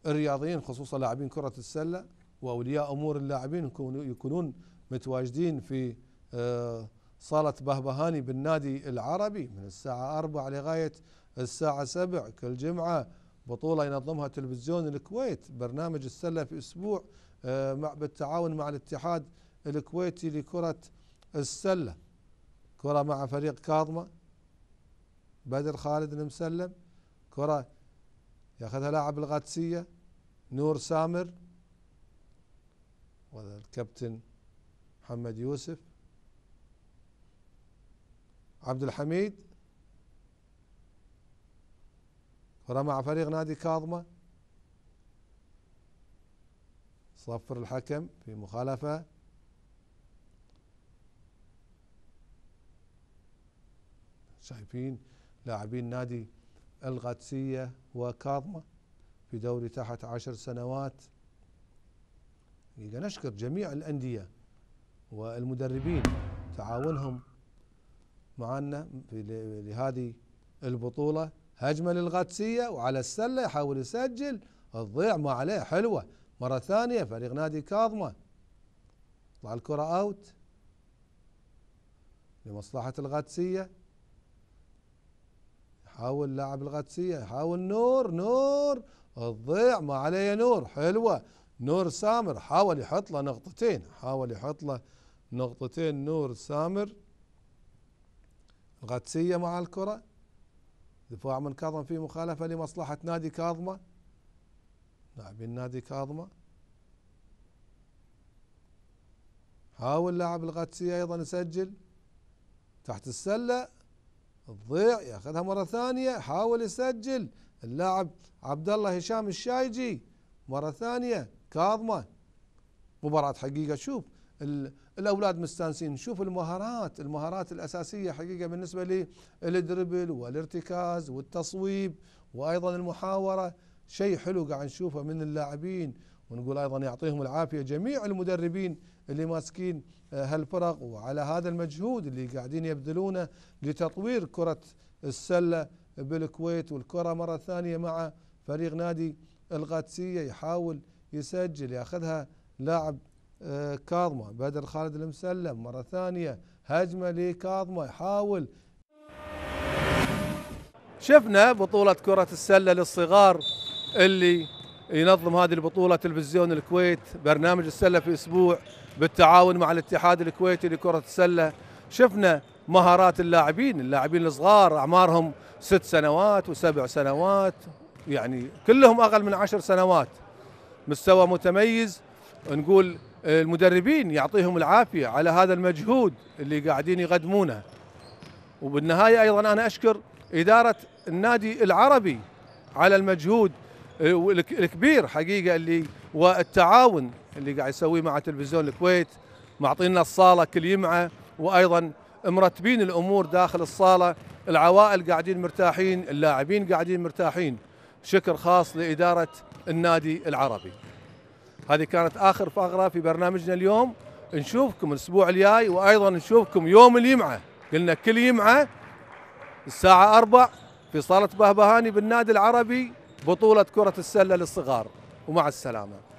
الرياضيين خصوصا لاعبين كره السله واولياء امور اللاعبين يكونون متواجدين في آه، صالة بهبهاني بالنادي العربي من الساعة 4 لغاية الساعة 7 كل جمعة بطولة ينظمها تلفزيون الكويت برنامج السلة في أسبوع آه، مع بالتعاون مع الاتحاد الكويتي لكرة السلة كرة مع فريق كاظمة بدر خالد المسلم كرة ياخذها لاعب الغاتسية نور سامر والكابتن محمد يوسف عبد الحميد مع فريق نادي كاظمة صفر الحكم في مخالفة شايفين لاعبين نادي القادسيه وكاظمة في دوري تحت عشر سنوات نشكر جميع الأندية والمدربين تعاونهم معنا لهذه البطولة هجمة للغتسية وعلى السلة يحاول يسجل الضيع ما عليه حلوة مرة ثانية فريق نادي كاظمة طلع الكرة اوت لمصلحة الغتسية يحاول لاعب الغتسية يحاول نور نور الضيع ما عليه نور حلوة نور سامر حاول يحط له نقطتين حاول يحط له نقطتين نور سامر غطسية مع الكرة دفاع من كاظم في مخالفة لمصلحة نادي كاظمة لاعبين نادي كاظمة حاول لاعب الغدسية أيضا يسجل تحت السلة تضيع ياخذها مرة ثانية حاول يسجل اللاعب عبد الله هشام الشايجي مرة ثانية كاظمة مباراة حقيقة شوف الاولاد مستانسين شوف المهارات المهارات الاساسيه حقيقه بالنسبه للدربل والارتكاز والتصويب وايضا المحاوره شيء حلو قاعد نشوفه من اللاعبين ونقول ايضا يعطيهم العافيه جميع المدربين اللي ماسكين آه، هالفرق وعلى هذا المجهود اللي قاعدين يبذلونه لتطوير كره السله بالكويت والكره مره ثانيه مع فريق نادي القادسيه يحاول يسجل ياخذها لاعب آه، كاظمة بدر خالد المسلم مرة ثانية هجمة لكاظمة يحاول شفنا بطولة كرة السلة للصغار اللي ينظم هذه البطولة تلفزيون الكويت برنامج السلة في أسبوع بالتعاون مع الاتحاد الكويتي لكرة السلة شفنا مهارات اللاعبين اللاعبين الصغار أعمارهم ست سنوات وسبع سنوات يعني كلهم أقل من عشر سنوات مستوى متميز نقول المدربين يعطيهم العافيه على هذا المجهود اللي قاعدين يقدمونه وبالنهايه ايضا انا اشكر اداره النادي العربي على المجهود آه، الكبير حقيقه اللي والتعاون اللي قاعد يسويه مع تلفزيون الكويت معطينا الصاله كل يمعه وايضا مرتبين الامور داخل الصاله العوائل قاعدين مرتاحين اللاعبين قاعدين مرتاحين شكر خاص لاداره النادي العربي هذه كانت آخر فقرة في برنامجنا اليوم نشوفكم الأسبوع الجاي وأيضا نشوفكم يوم الجمعة قلنا كل جمعة الساعة 4 في صالة بهبهاني بالنادي العربي بطولة كرة السلة للصغار ومع السلامة